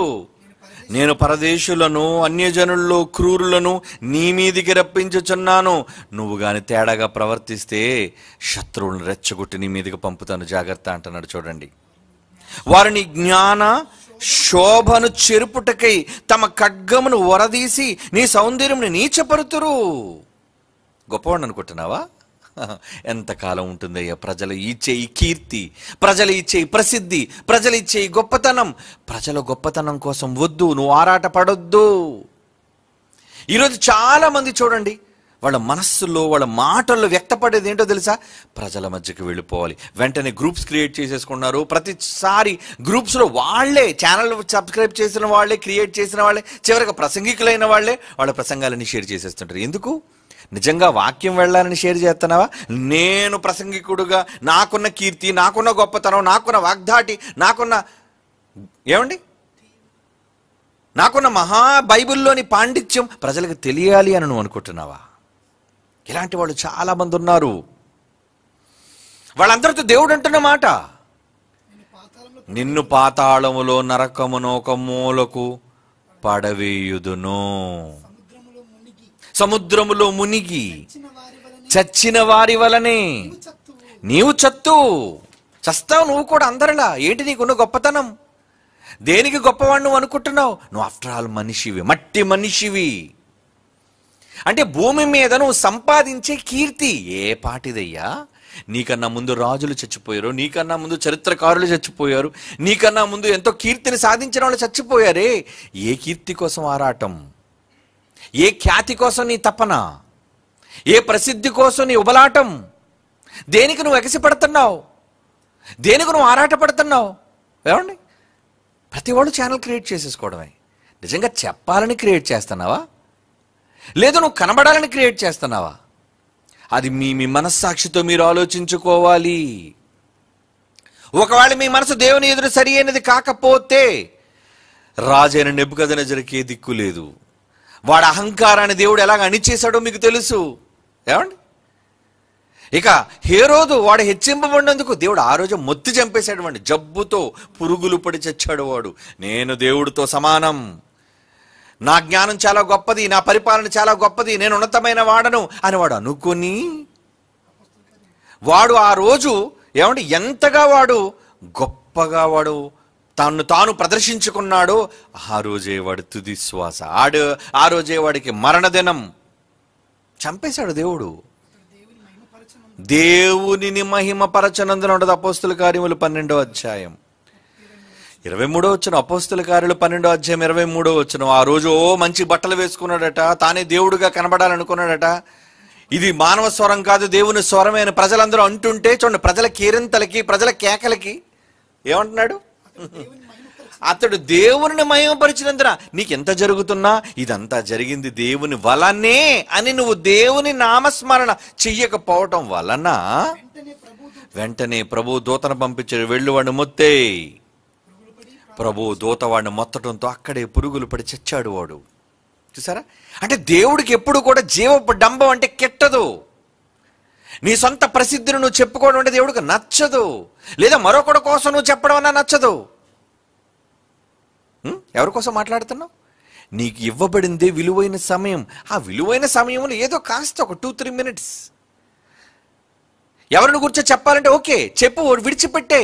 నేను పరదేశులను అన్యజనుల్లో క్రూరులను నీ మీదికి రప్పించుచున్నాను నువ్వు గాని తేడాగా ప్రవర్తిస్తే శత్రువులను రెచ్చగొట్టి నీ మీదకి పంపుతాను జాగ్రత్త అంటున్నాడు చూడండి వారిని జ్ఞాన శోభను చెరుపుటకై తమ ఖడ్గమును వరదీసి నీ సౌందర్యంని నీచపరుతురు గొప్పవాడు అనుకుంటున్నావా ఎంతకాలం ఉంటుందయ్యా ప్రజలు ఇచ్చే ఈ కీర్తి ప్రజలు ఇచ్చే ఈ ప్రసిద్ధి ప్రజలు ఇచ్చే ఈ గొప్పతనం ప్రజల గొప్పతనం కోసం వద్దు నువ్వు ఆరాట పడొద్దు ఈరోజు చాలామంది చూడండి వాళ్ళ మనస్సులో వాళ్ళ మాటల్లో వ్యక్తపడేది ఏంటో తెలుసా ప్రజల మధ్యకి వెళ్ళిపోవాలి వెంటనే గ్రూప్స్ క్రియేట్ చేసేసుకున్నారు ప్రతిసారి గ్రూప్స్లో వాళ్లే ఛానల్ సబ్స్క్రైబ్ చేసిన వాళ్ళే క్రియేట్ చేసిన వాళ్ళే చివరికి ప్రసంగికులైన వాళ్ళే వాళ్ళ ప్రసంగాలన్నీ షేర్ చేసేస్తుంటారు ఎందుకు నిజంగా వాక్యం వెళ్ళాలని షేర్ చేస్తున్నావా నేను ప్రసంగికుడుగా నాకున్న కీర్తి నాకున్న గొప్పతనం నాకున్న వాగ్దాటి నాకున్న ఏమండి నాకున్న మహా బైబిల్లోని పాండిత్యం ప్రజలకు తెలియాలి అని నువ్వు అనుకుంటున్నావా ఇలాంటి వాళ్ళు చాలా మంది ఉన్నారు వాళ్ళందరితో దేవుడు అంటున్న మాట నిన్ను పాతాళములో నరకమునొక మూలకు పడవేయుదును సముద్రములో మునిగి చచ్చిన వారి వలనే నీవు చత్తు చస్తావు నువ్వు కూడా అందరిలా ఏంటి నీకున్న గొప్పతనం దేనికి గొప్పవాడు నువ్వు అనుకుంటున్నావు నువ్వు ఆఫ్టర్ ఆల్ మనిషివి మట్టి మనిషివి అంటే భూమి మీద నువ్వు సంపాదించే కీర్తి ఏ పాటిదయ్యా నీకన్నా ముందు రాజులు చచ్చిపోయారు నీకన్నా ముందు చరిత్రకారులు చచ్చిపోయారు నీకన్నా ముందు ఎంతో కీర్తిని సాధించిన వాళ్ళు చచ్చిపోయారే ఏ కీర్తి కోసం ఆరాటం ఏ ఖ్యాతి కోసం నీ తపన ఏ ప్రసిద్ధి కోసం నీ ఉబలాటం దేనికి నువ్వు ఎగసిపడుతున్నావు దేనికి నువ్వు ఆరాటపడుతున్నావు ఏమండి ప్రతి వాళ్ళు ఛానల్ క్రియేట్ చేసేసుకోవడమే నిజంగా చెప్పాలని క్రియేట్ చేస్తున్నావా లేదు నువ్వు కనబడాలని క్రియేట్ చేస్తున్నావా అది మీ మీ మనస్సాక్షితో మీరు ఆలోచించుకోవాలి ఒకవేళ మీ మనసు దేవుని ఎదురు సరి అయినది కాకపోతే రాజైన నెబ్బు జరిగే దిక్కు లేదు వాడు అహంకారాన్ని దేవుడు ఎలాగ అణిచేశాడో మీకు తెలుసు ఏమండి ఇక రోజు వాడు హెచ్చింపబడినందుకు దేవుడు ఆ రోజు మొత్తి చంపేశాడు వాడిని జబ్బుతో పురుగులు పడి చచ్చాడు వాడు నేను దేవుడితో సమానం నా జ్ఞానం చాలా గొప్పది నా పరిపాలన చాలా గొప్పది నేను ఉన్నతమైన వాడను అని వాడు అనుకుని వాడు ఆ రోజు ఏమంటే ఎంతగా వాడు గొప్పగా వాడు తాను తాను ప్రదర్శించుకున్నాడో ఆ రోజే వాడు తుది శ్వాస ఆడు ఆ రోజే వాడికి మరణదినం చంపేశాడు దేవుడు దేవునిని మహిమపరచనందున ఉండదు అపోస్తుల కార్యములు పన్నెండో అధ్యాయం ఇరవై మూడో వచ్చిన అపోస్తుల కార్యలు పన్నెండో అధ్యాయం ఇరవై మూడో వచ్చిన ఆ రోజు ఓ మంచి బట్టలు వేసుకున్నాడట తానే దేవుడుగా కనబడాలనుకున్నాడట ఇది మానవ స్వరం కాదు దేవుని స్వరమైన ప్రజలందరూ అంటుంటే చూడండి ప్రజల కీరింతలకి ప్రజల కేకలకి ఏమంటున్నాడు అతడు దేవుని మయమపరిచినందున నీకెంత జరుగుతున్నా ఇదంతా జరిగింది దేవుని వలనే అని నువ్వు దేవుని నామస్మరణ చెయ్యకపోవటం వలన వెంటనే ప్రభు దూతను పంపించాడు వెళ్ళువాడు మొత్తే ప్రభు దూతవాడిని మొత్తటంతో మొత్తడంతో అక్కడే పురుగులు పడి చచ్చాడు వాడు చూసారా అంటే దేవుడికి ఎప్పుడు కూడా జీవపు డంబం అంటే కెట్టదు నీ సొంత ప్రసిద్ధిని నువ్వు చెప్పుకోవడం అంటే దేవుడికి నచ్చదు లేదా మరొకడి కోసం నువ్వు చెప్పడం అన్నా నచ్చదు ఎవరి కోసం మాట్లాడుతున్నావు నీకు ఇవ్వబడిందే విలువైన సమయం ఆ విలువైన సమయంలో ఏదో కాస్త ఒక టూ త్రీ మినిట్స్ ఎవరిని గురించి చెప్పాలంటే ఓకే చెప్పు విడిచిపెట్టే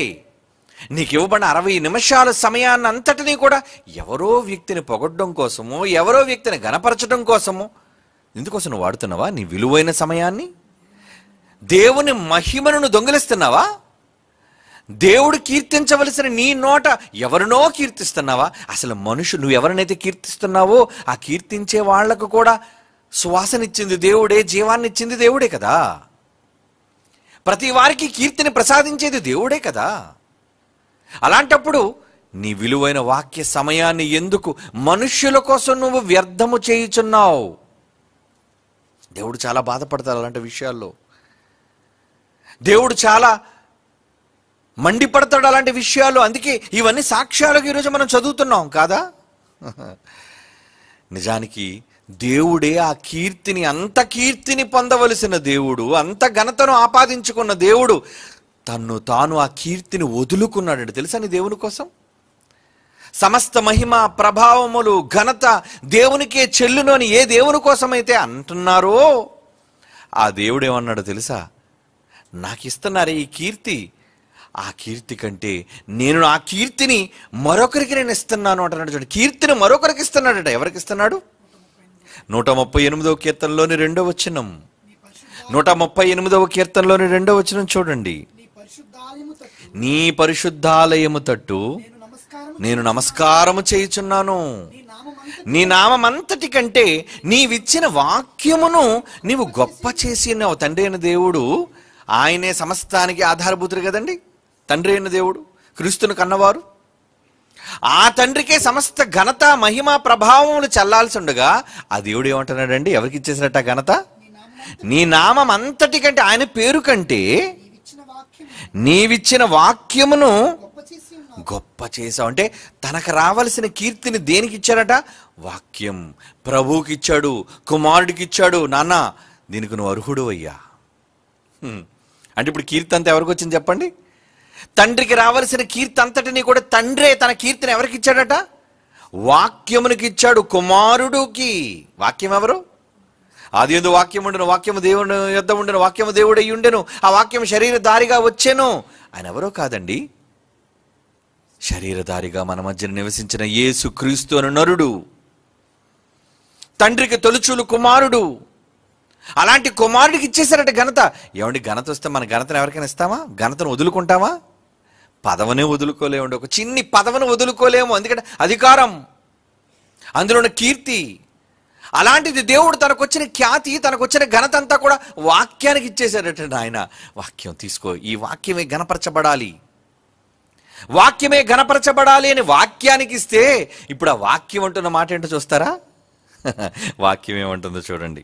నీకు ఇవ్వబడిన అరవై నిమిషాల సమయాన్ని అంతటినీ కూడా ఎవరో వ్యక్తిని పొగడ్డం కోసమో ఎవరో వ్యక్తిని గనపరచడం కోసమో ఇందుకోసం నువ్వు వాడుతున్నావా నీ విలువైన సమయాన్ని దేవుని మహిమను దొంగిలిస్తున్నావా దేవుడు కీర్తించవలసిన నీ నోట ఎవరినో కీర్తిస్తున్నావా అసలు మనుషు నువ్వు ఎవరినైతే కీర్తిస్తున్నావో ఆ కీర్తించే వాళ్లకు కూడా సువాసనిచ్చింది దేవుడే జీవాన్నిచ్చింది దేవుడే కదా ప్రతి వారికి కీర్తిని ప్రసాదించేది దేవుడే కదా అలాంటప్పుడు నీ విలువైన వాక్య సమయాన్ని ఎందుకు మనుష్యుల కోసం నువ్వు వ్యర్థము చేయుచున్నావు దేవుడు చాలా బాధపడతారు అలాంటి విషయాల్లో దేవుడు చాలా మండిపడతాడు అలాంటి విషయాలు అందుకే ఇవన్నీ సాక్ష్యాలకు ఈరోజు మనం చదువుతున్నాం కాదా నిజానికి దేవుడే ఆ కీర్తిని అంత కీర్తిని పొందవలసిన దేవుడు అంత ఘనతను ఆపాదించుకున్న దేవుడు తన్ను తాను ఆ కీర్తిని వదులుకున్నాడండి తెలుసా నీ దేవుని కోసం సమస్త మహిమ ప్రభావములు ఘనత దేవునికే చెల్లునని ఏ దేవుని కోసమైతే అంటున్నారో ఆ దేవుడు ఏమన్నాడు తెలుసా నాకు ఇస్తున్నారే ఈ కీర్తి ఆ కీర్తి కంటే నేను ఆ కీర్తిని మరొకరికి నేను ఇస్తున్నాను అంటున్నాడు చూడండి కీర్తిని మరొకరికి ఇస్తున్నాడట ఎవరికి ఇస్తున్నాడు నూట ముప్పై ఎనిమిదవ కీర్తనలోని రెండో వచనం నూట ముప్పై ఎనిమిదవ కీర్తనలోని రెండో వచనం చూడండి నీ పరిశుద్ధాలయము తట్టు నేను నమస్కారము చేయుచున్నాను నీ నామంతటి కంటే నీవిచ్చిన వాక్యమును నీవు గొప్ప నా తండ్రి అయిన దేవుడు ఆయనే సమస్తానికి ఆధారభూతుడు కదండి తండ్రి అయిన దేవుడు క్రీస్తును కన్నవారు ఆ తండ్రికే సమస్త ఘనత మహిమ ప్రభావములు చల్లాల్సి ఉండగా ఆ దేవుడు ఏమంటున్నాడండి ఎవరికి ఇచ్చేసినట్ట ఘనత నీ నామం అంతటి కంటే ఆయన పేరు కంటే నీవిచ్చిన వాక్యమును గొప్ప చేసావు అంటే తనకు రావలసిన కీర్తిని దేనికి ఇచ్చాడట వాక్యం ప్రభువుకి ఇచ్చాడు కుమారుడికి ఇచ్చాడు నాన్న దీనికి నువ్వు అర్హుడు అయ్యా అంటే ఇప్పుడు కీర్తి అంతా ఎవరికి వచ్చింది చెప్పండి తండ్రికి రావలసిన కీర్తి అంతటిని కూడా తండ్రే తన కీర్తిని ఎవరికి ఇచ్చాడట వాక్యమునికి ఇచ్చాడు కుమారుడుకి వాక్యం ఎవరు అది ఎందు వాక్యం ఉండను వాక్యము దేవుడు యుద్ధ ఉండను వాక్యము అయ్యి ఉండెను ఆ వాక్యం శరీరధారిగా వచ్చాను ఆయన ఎవరో కాదండి శరీరధారిగా మన మధ్యన నివసించిన యేసు క్రీస్తు అను నరుడు తండ్రికి తొలుచులు కుమారుడు అలాంటి కుమారుడికి ఇచ్చేశారట ఘనత ఏమండి ఘనత వస్తే మన ఘనతను ఎవరికైనా ఇస్తామా ఘనతను వదులుకుంటామా పదవనే వదులుకోలేము ఒక చిన్ని పదవను వదులుకోలేము ఎందుకంటే అధికారం అందులో ఉన్న కీర్తి అలాంటిది దేవుడు తనకొచ్చిన ఖ్యాతి తనకొచ్చిన ఘనత అంతా కూడా వాక్యానికి ఇచ్చేసాడటండి ఆయన వాక్యం తీసుకో ఈ వాక్యమే ఘనపరచబడాలి వాక్యమే ఘనపరచబడాలి అని వాక్యానికి ఇస్తే ఇప్పుడు ఆ వాక్యం అంటున్న మాట ఏంటో చూస్తారా వాక్యం ఏమంటుందో చూడండి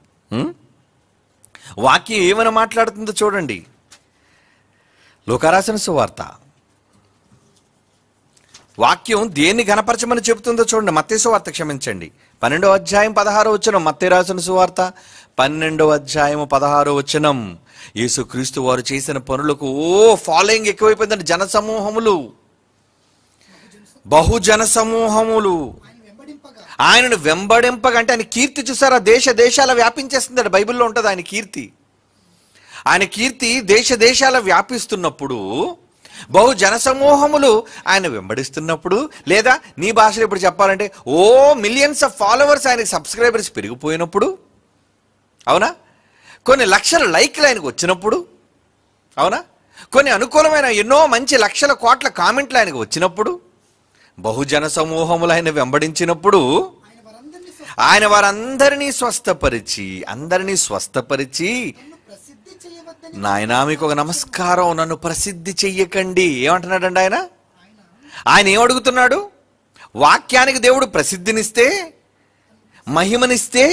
వాక్యం ఏమని మాట్లాడుతుందో చూడండి లోకారాసిన సువార్త వాక్యం దేన్ని ఘనపరచమని చెబుతుందో చూడండి మత్తే సువార్త క్షమించండి పన్నెండో అధ్యాయం పదహారో వచనం మత్తే రాసిన సువార్త పన్నెండో అధ్యాయం పదహారో వచనం యేసుక్రీస్తు వారు చేసిన పనులకు ఓ ఫాలోయింగ్ ఎక్కువైపోయిందండి జనసమూహములు బహుజన సమూహములు ఆయనను వెంబడింపగంటే ఆయన కీర్తి చూసారా దేశ దేశాల వ్యాపించేస్తుంది బైబిల్లో ఉంటుంది ఆయన కీర్తి ఆయన కీర్తి దేశ దేశాల వ్యాపిస్తున్నప్పుడు బహు జనసమూహములు ఆయన వెంబడిస్తున్నప్పుడు లేదా నీ భాషలో ఇప్పుడు చెప్పాలంటే ఓ మిలియన్స్ ఆఫ్ ఫాలోవర్స్ ఆయనకి సబ్స్క్రైబర్స్ పెరిగిపోయినప్పుడు అవునా కొన్ని లక్షల లైక్లు ఆయనకు వచ్చినప్పుడు అవునా కొన్ని అనుకూలమైన ఎన్నో మంచి లక్షల కోట్ల కామెంట్లు ఆయనకు వచ్చినప్పుడు బహుజన సమూహములైన వెంబడించినప్పుడు ఆయన వారందరినీ స్వస్థపరిచి అందరినీ స్వస్థపరిచి నాయన మీకు ఒక నమస్కారం నన్ను ప్రసిద్ధి చెయ్యకండి ఏమంటున్నాడండి ఆయన ఆయన ఏమడుగుతున్నాడు వాక్యానికి దేవుడు ప్రసిద్ధినిస్తే మహిమనిస్తే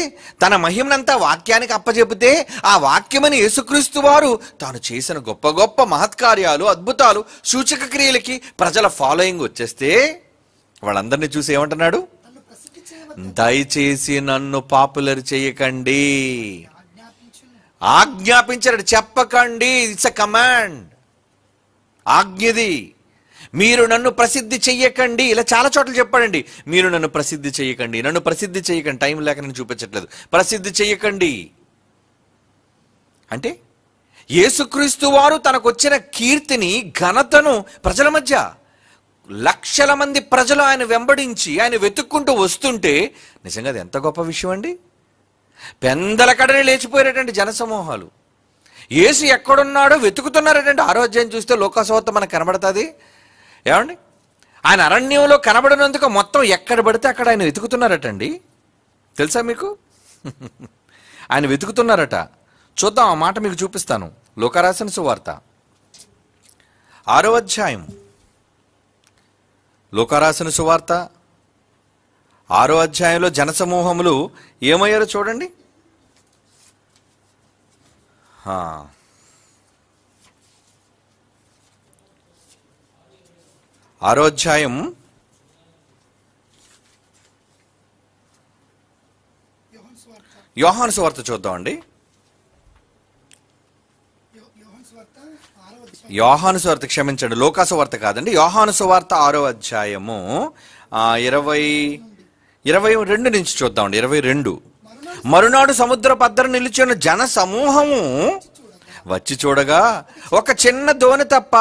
తన మహిమనంతా వాక్యానికి అప్పజెపితే ఆ వాక్యమని యేసుక్రీస్తు వారు తాను చేసిన గొప్ప గొప్ప మహత్కార్యాలు అద్భుతాలు సూచక క్రియలకి ప్రజల ఫాలోయింగ్ వచ్చేస్తే వాళ్ళందరినీ చూసి ఏమంటున్నాడు దయచేసి నన్ను పాపులర్ చేయకండి ఆజ్ఞాపించాడు చెప్పకండి ఇట్స్ అ కమాండ్ ఆజ్ఞది మీరు నన్ను ప్రసిద్ధి చెయ్యకండి ఇలా చాలా చోట్ల చెప్పాడండి మీరు నన్ను ప్రసిద్ధి చెయ్యకండి నన్ను ప్రసిద్ధి చెయ్యకండి టైం లేక నేను చూపించట్లేదు ప్రసిద్ధి చెయ్యకండి అంటే యేసుక్రీస్తు వారు తనకొచ్చిన కీర్తిని ఘనతను ప్రజల మధ్య లక్షల మంది ప్రజలు ఆయన వెంబడించి ఆయన వెతుక్కుంటూ వస్తుంటే నిజంగా అది ఎంత గొప్ప విషయం అండి పెందల కడనే లేచిపోయారటండి జనసమూహాలు ఏసు ఎక్కడున్నాడో వెతుకుతున్నారటువంటి ఆరోగ్యం చూస్తే లోకసవత్త మనకు కనబడుతుంది ఏమండి ఆయన అరణ్యంలో కనబడినందుకు మొత్తం ఎక్కడ పడితే అక్కడ ఆయన వెతుకుతున్నారటండి తెలుసా మీకు ఆయన వెతుకుతున్నారట చూద్దాం ఆ మాట మీకు చూపిస్తాను లోకరాశన సువార్త ఆరో అధ్యాయం లోకారాసిన సువార్త ఆరో అధ్యాయంలో జనసమూహములు ఏమయ్యారో చూడండి ఆరో అధ్యాయం యోహాను సువార్త చూద్దామండి యోహాను సువార్త క్షమించండి వార్త కాదండి యోహాను సువార్త ఆరో అధ్యాయము ఇరవై ఇరవై రెండు నుంచి చూద్దామండి ఇరవై రెండు మరునాడు సముద్ర పద్దరు నిలిచిన జన సమూహము వచ్చి చూడగా ఒక చిన్న దోణి తప్ప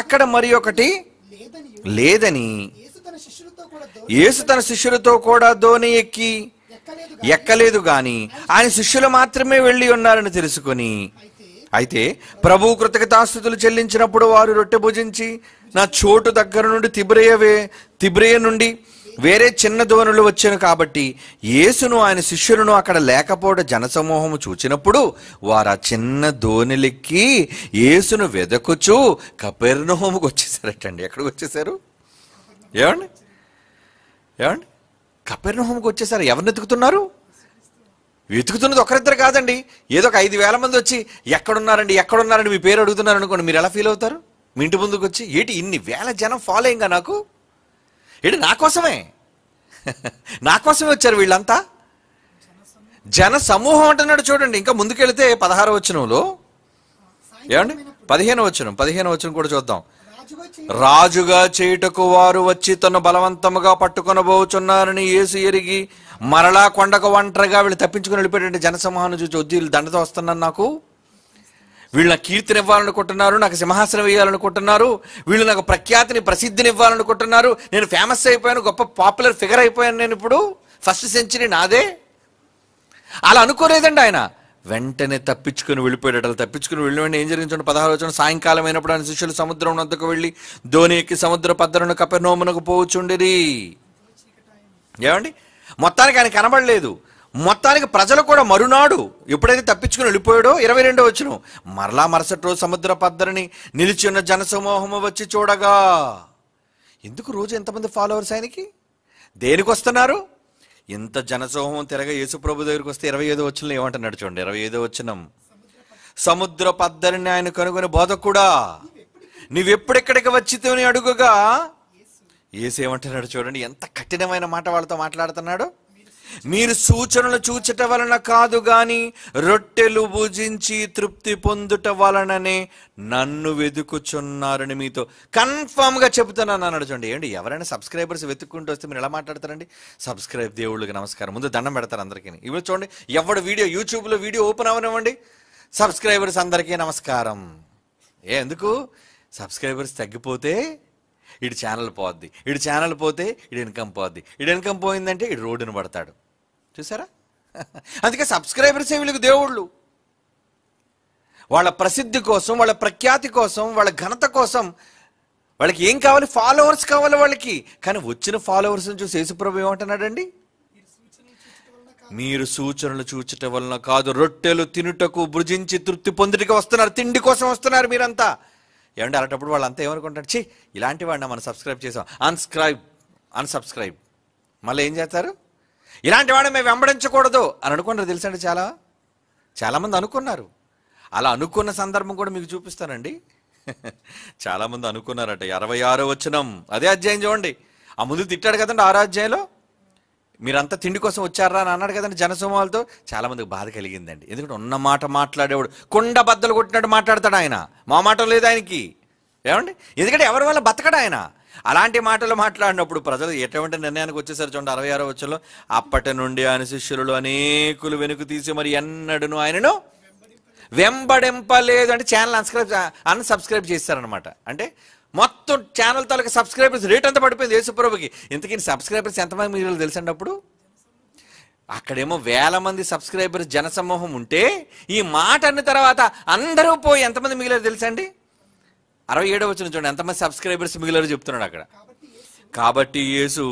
అక్కడ మరి ఒకటి లేదని ఏసు తన శిష్యులతో కూడా దోణి ఎక్కి ఎక్కలేదు గాని ఆయన శిష్యులు మాత్రమే వెళ్ళి ఉన్నారని తెలుసుకొని అయితే ప్రభు కృతజ్ఞతాస్థుతులు చెల్లించినప్పుడు వారు రొట్టె భుజించి నా చోటు దగ్గర నుండి వే తిబ్రేయ నుండి వేరే చిన్న ధ్వనులు వచ్చాను కాబట్టి యేసును ఆయన శిష్యులను అక్కడ లేకపోవడం జనసమూహము చూచినప్పుడు వారు ఆ చిన్న ధోనిలెక్కి యేసును వెదకుచు కపెర్నహోముకు వచ్చేసారటండి ఎక్కడికి వచ్చేసారు ఏమండి ఏమండి కపెర్నహోముకు వచ్చేసారు ఎవరిని వెతుకుతున్నారు వెతుకుతున్నది ఒకరిద్దరు కాదండి ఏదో ఒక ఐదు వేల మంది వచ్చి ఎక్కడున్నారండి ఎక్కడున్నారండి మీ పేరు అడుగుతున్నారు అనుకోండి మీరు ఎలా ఫీల్ అవుతారు మీ ఇంటి ముందుకు వచ్చి ఏంటి ఇన్ని వేల జనం ఫాలోయింగా నాకు ఏంటి నా కోసమే నా కోసమే వచ్చారు వీళ్ళంతా జన సమూహం అంటున్నాడు చూడండి ఇంకా ముందుకెళితే పదహారు వచ్చినంలో ఏమండి పదిహేను వచ్చిన పదిహేను వచ్చిన కూడా చూద్దాం రాజుగా చేయుటకు వారు వచ్చి తను బలవంతముగా పట్టుకొనబోచున్నారని ఏసు ఎరిగి మరలా కొండకు ఒంటరిగా వీళ్ళు తప్పించుకుని వెళ్ళిపోయే జనసమూహాన్ని చూసి వద్దు వీళ్ళు దండతో వస్తున్నాను నాకు వీళ్ళు నాకు కీర్తిని ఇవ్వాలనుకుంటున్నారు నాకు సింహాసనం వేయాలనుకుంటున్నారు వీళ్ళు నాకు ప్రఖ్యాతిని ప్రసిద్ధిని ఇవ్వాలనుకుంటున్నారు నేను ఫేమస్ అయిపోయాను గొప్ప పాపులర్ ఫిగర్ అయిపోయాను నేను ఇప్పుడు ఫస్ట్ సెంచరీ నాదే అలా అనుకోలేదండి ఆయన వెంటనే తప్పించుకుని వెళ్ళిపోయాడు తప్పించుకుని వెళ్ళిన ఏం జరిగించండి పదహారు వచ్చిన సాయంకాలం అయినప్పుడు ఆయన శిష్యులు సముద్రం వద్దకు వెళ్ళి ధోని ఎక్కి సముద్ర పద్దరును కపెనోమునకు పోవచ్చుండేది ఏమండి మొత్తానికి ఆయన కనబడలేదు మొత్తానికి ప్రజలు కూడా మరునాడు ఎప్పుడైతే తప్పించుకుని వెళ్ళిపోయాడో ఇరవై రెండో వచ్చిన మరలా మరుసటి రోజు సముద్ర పద్దరిని నిలిచి ఉన్న జనసమూహము వచ్చి చూడగా ఎందుకు రోజు ఎంతమంది ఫాలోవర్స్ ఆయనకి దేనికి వస్తున్నారు ఇంత జనసమూహం తిరగ యేసుప్రభు దగ్గరికి వస్తే ఇరవై ఐదో వచ్చిన ఏమంటున్నాడు చూడండి ఇరవై ఐదో వచ్చినం సముద్ర పద్దరిని ఆయన కనుగొని బోధ కూడా నీవెప్పుడెక్కడికి వచ్చితే అడుగుగా ఏసేమంటున్నాడు చూడండి ఎంత కఠినమైన మాట వాళ్ళతో మాట్లాడుతున్నాడు మీరు సూచనలు చూచట వలన కాదు గాని రొట్టెలు భుజించి తృప్తి పొందుట వలననే నన్ను వెతుకుచున్నారని మీతో కన్ఫామ్గా చెబుతున్నాను అన్నాడు చూడండి ఏంటి ఎవరైనా సబ్స్క్రైబర్స్ వెతుక్కుంటూ వస్తే మీరు ఎలా మాట్లాడతారండి సబ్స్క్రైబ్ దేవుళ్ళకి నమస్కారం ముందు దండం పెడతారు అందరికీ ఇవి చూడండి ఎవడు వీడియో యూట్యూబ్లో వీడియో ఓపెన్ అవనివ్వండి సబ్స్క్రైబర్స్ అందరికీ నమస్కారం ఏ ఎందుకు సబ్స్క్రైబర్స్ తగ్గిపోతే ఇటు ఛానల్ పోద్ది ఇటు ఛానల్ పోతే ఇటు ఇన్కమ్ పోద్ది ఇటు ఇన్కమ్ పోయిందంటే ఇటు రోడ్డును పడతాడు చూసారా అందుకే సబ్స్క్రైబర్ వీళ్ళకి దేవుళ్ళు వాళ్ళ ప్రసిద్ధి కోసం వాళ్ళ ప్రఖ్యాతి కోసం వాళ్ళ ఘనత కోసం వాళ్ళకి ఏం కావాలి ఫాలోవర్స్ కావాలి వాళ్ళకి కానీ వచ్చిన ఫాలోవర్స్ని చూసి యేసుప్రభు ఏమంటున్నాడండి మీరు సూచనలు చూచట వలన కాదు రొట్టెలు తినుటకు భుజించి తృప్తి పొందుటకు వస్తున్నారు తిండి కోసం వస్తున్నారు మీరంతా ఏమంటే అలాంటప్పుడు వాళ్ళు అంతా ఏమనుకుంటారు చి ఇలాంటి వాడిని మనం సబ్స్క్రైబ్ చేసాం అన్స్క్రైబ్ అన్సబ్స్క్రైబ్ మళ్ళీ ఏం చేస్తారు ఇలాంటి వాడిని మేము వెంబడించకూడదు అని అనుకున్నారు తెలుసండి చాలా చాలామంది అనుకున్నారు అలా అనుకున్న సందర్భం కూడా మీకు చూపిస్తానండి చాలామంది అనుకున్నారట ఇరవై ఆరో వచ్చినం అదే అధ్యాయం చూడండి ఆ ముందు తిట్టాడు కదండి ఆరో అధ్యాయంలో మీరంతా తిండి కోసం వచ్చారా అని అన్నాడు కదండి జనసమూహాలతో చాలామందికి బాధ కలిగిందండి ఎందుకంటే ఉన్న మాట మాట్లాడేవాడు కుండ బద్దలు కొట్టినట్టు మాట్లాడతాడు ఆయన మా మాట లేదు ఆయనకి ఏమండి ఎందుకంటే ఎవరి వల్ల బతకడు ఆయన అలాంటి మాటలు మాట్లాడినప్పుడు ప్రజలు ఎటువంటి నిర్ణయానికి వచ్చేసారు చూడండి అరవై ఆరో వచ్చలో అప్పటి నుండి ఆయన శిష్యులు అనేకులు వెనుక తీసి మరి ఎన్నడను ఆయనను వెంబడింపలేదు అంటే ఛానల్ అన్స్క్రైబ్ అన్సబ్స్క్రైబ్ చేస్తారనమాట అంటే మొత్తం ఛానల్ తాలూకా సబ్స్క్రైబర్స్ రేట్ అంతా పడిపోయింది యేసుప్రభుకి ఇంతకీ సబ్స్క్రైబర్స్ ఎంతమంది మీరు తెలిసినప్పుడు అప్పుడు అక్కడేమో వేల మంది సబ్స్క్రైబర్స్ జనసమూహం ఉంటే ఈ మాట అన్న తర్వాత అందరూ పోయి ఎంతమంది మిగిలారు తెలుసండి అరవై ఏడో వచ్చిన చూడండి ఎంతమంది సబ్స్క్రైబర్స్ మిగిలారు చెప్తున్నాడు అక్కడ కాబట్టి యేసు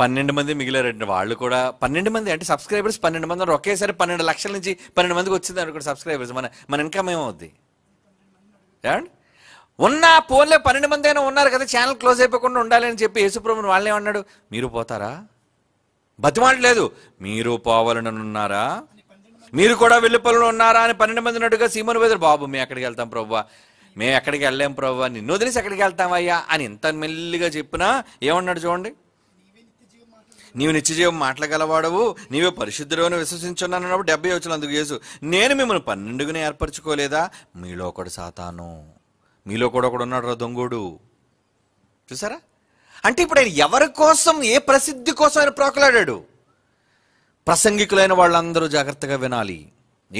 పన్నెండు మంది మిగిలారండి వాళ్ళు కూడా పన్నెండు మంది అంటే సబ్స్క్రైబర్స్ పన్నెండు మంది ఒకేసారి పన్నెండు లక్షల నుంచి పన్నెండు మందికి వచ్చింది అనుకోండి సబ్స్క్రైబర్స్ మన మన ఇన్కమ్ ఏమవుద్ది అండ్ ఉన్న పోన్లే పన్నెండు మంది అయినా ఉన్నారు కదా ఛానల్ క్లోజ్ అయిపోకుండా ఉండాలని చెప్పి యేసుప్రభుని వాళ్ళే ఉన్నాడు మీరు పోతారా బతిమాట లేదు మీరు పోవాలని ఉన్నారా మీరు కూడా వెళ్ళిపోలను ఉన్నారా అని పన్నెండు మంది ఉన్నట్టుగా సీమను వేదరు బాబు మేము ఎక్కడికి వెళ్తాం ప్రభు మేము ఎక్కడికి వెళ్ళాం ప్రభు నిన్ను వదిలేసి ఎక్కడికి వెళ్తామయ్యా అని ఇంత మెల్లిగా చెప్పినా ఏమన్నాడు చూడండి నీవు నిత్యజీవం మాట్లాడగలవాడవు నీవే పరిశుద్ధుడని విశ్వసించున్నాను అన్నప్పుడు డెబ్బై వచ్చిన అందుకు చేసు నేను మిమ్మల్ని పన్నెండుగునే ఏర్పరచుకోలేదా మీలో ఒకటి సాతాను మీలో కూడా ఒకడు ఉన్నాడు రా దొంగోడు చూసారా అంటే ఇప్పుడు ఆయన ఎవరి కోసం ఏ ప్రసిద్ధి కోసం ఆయన ప్రాకులాడాడు ప్రసంగికులైన వాళ్ళందరూ జాగ్రత్తగా వినాలి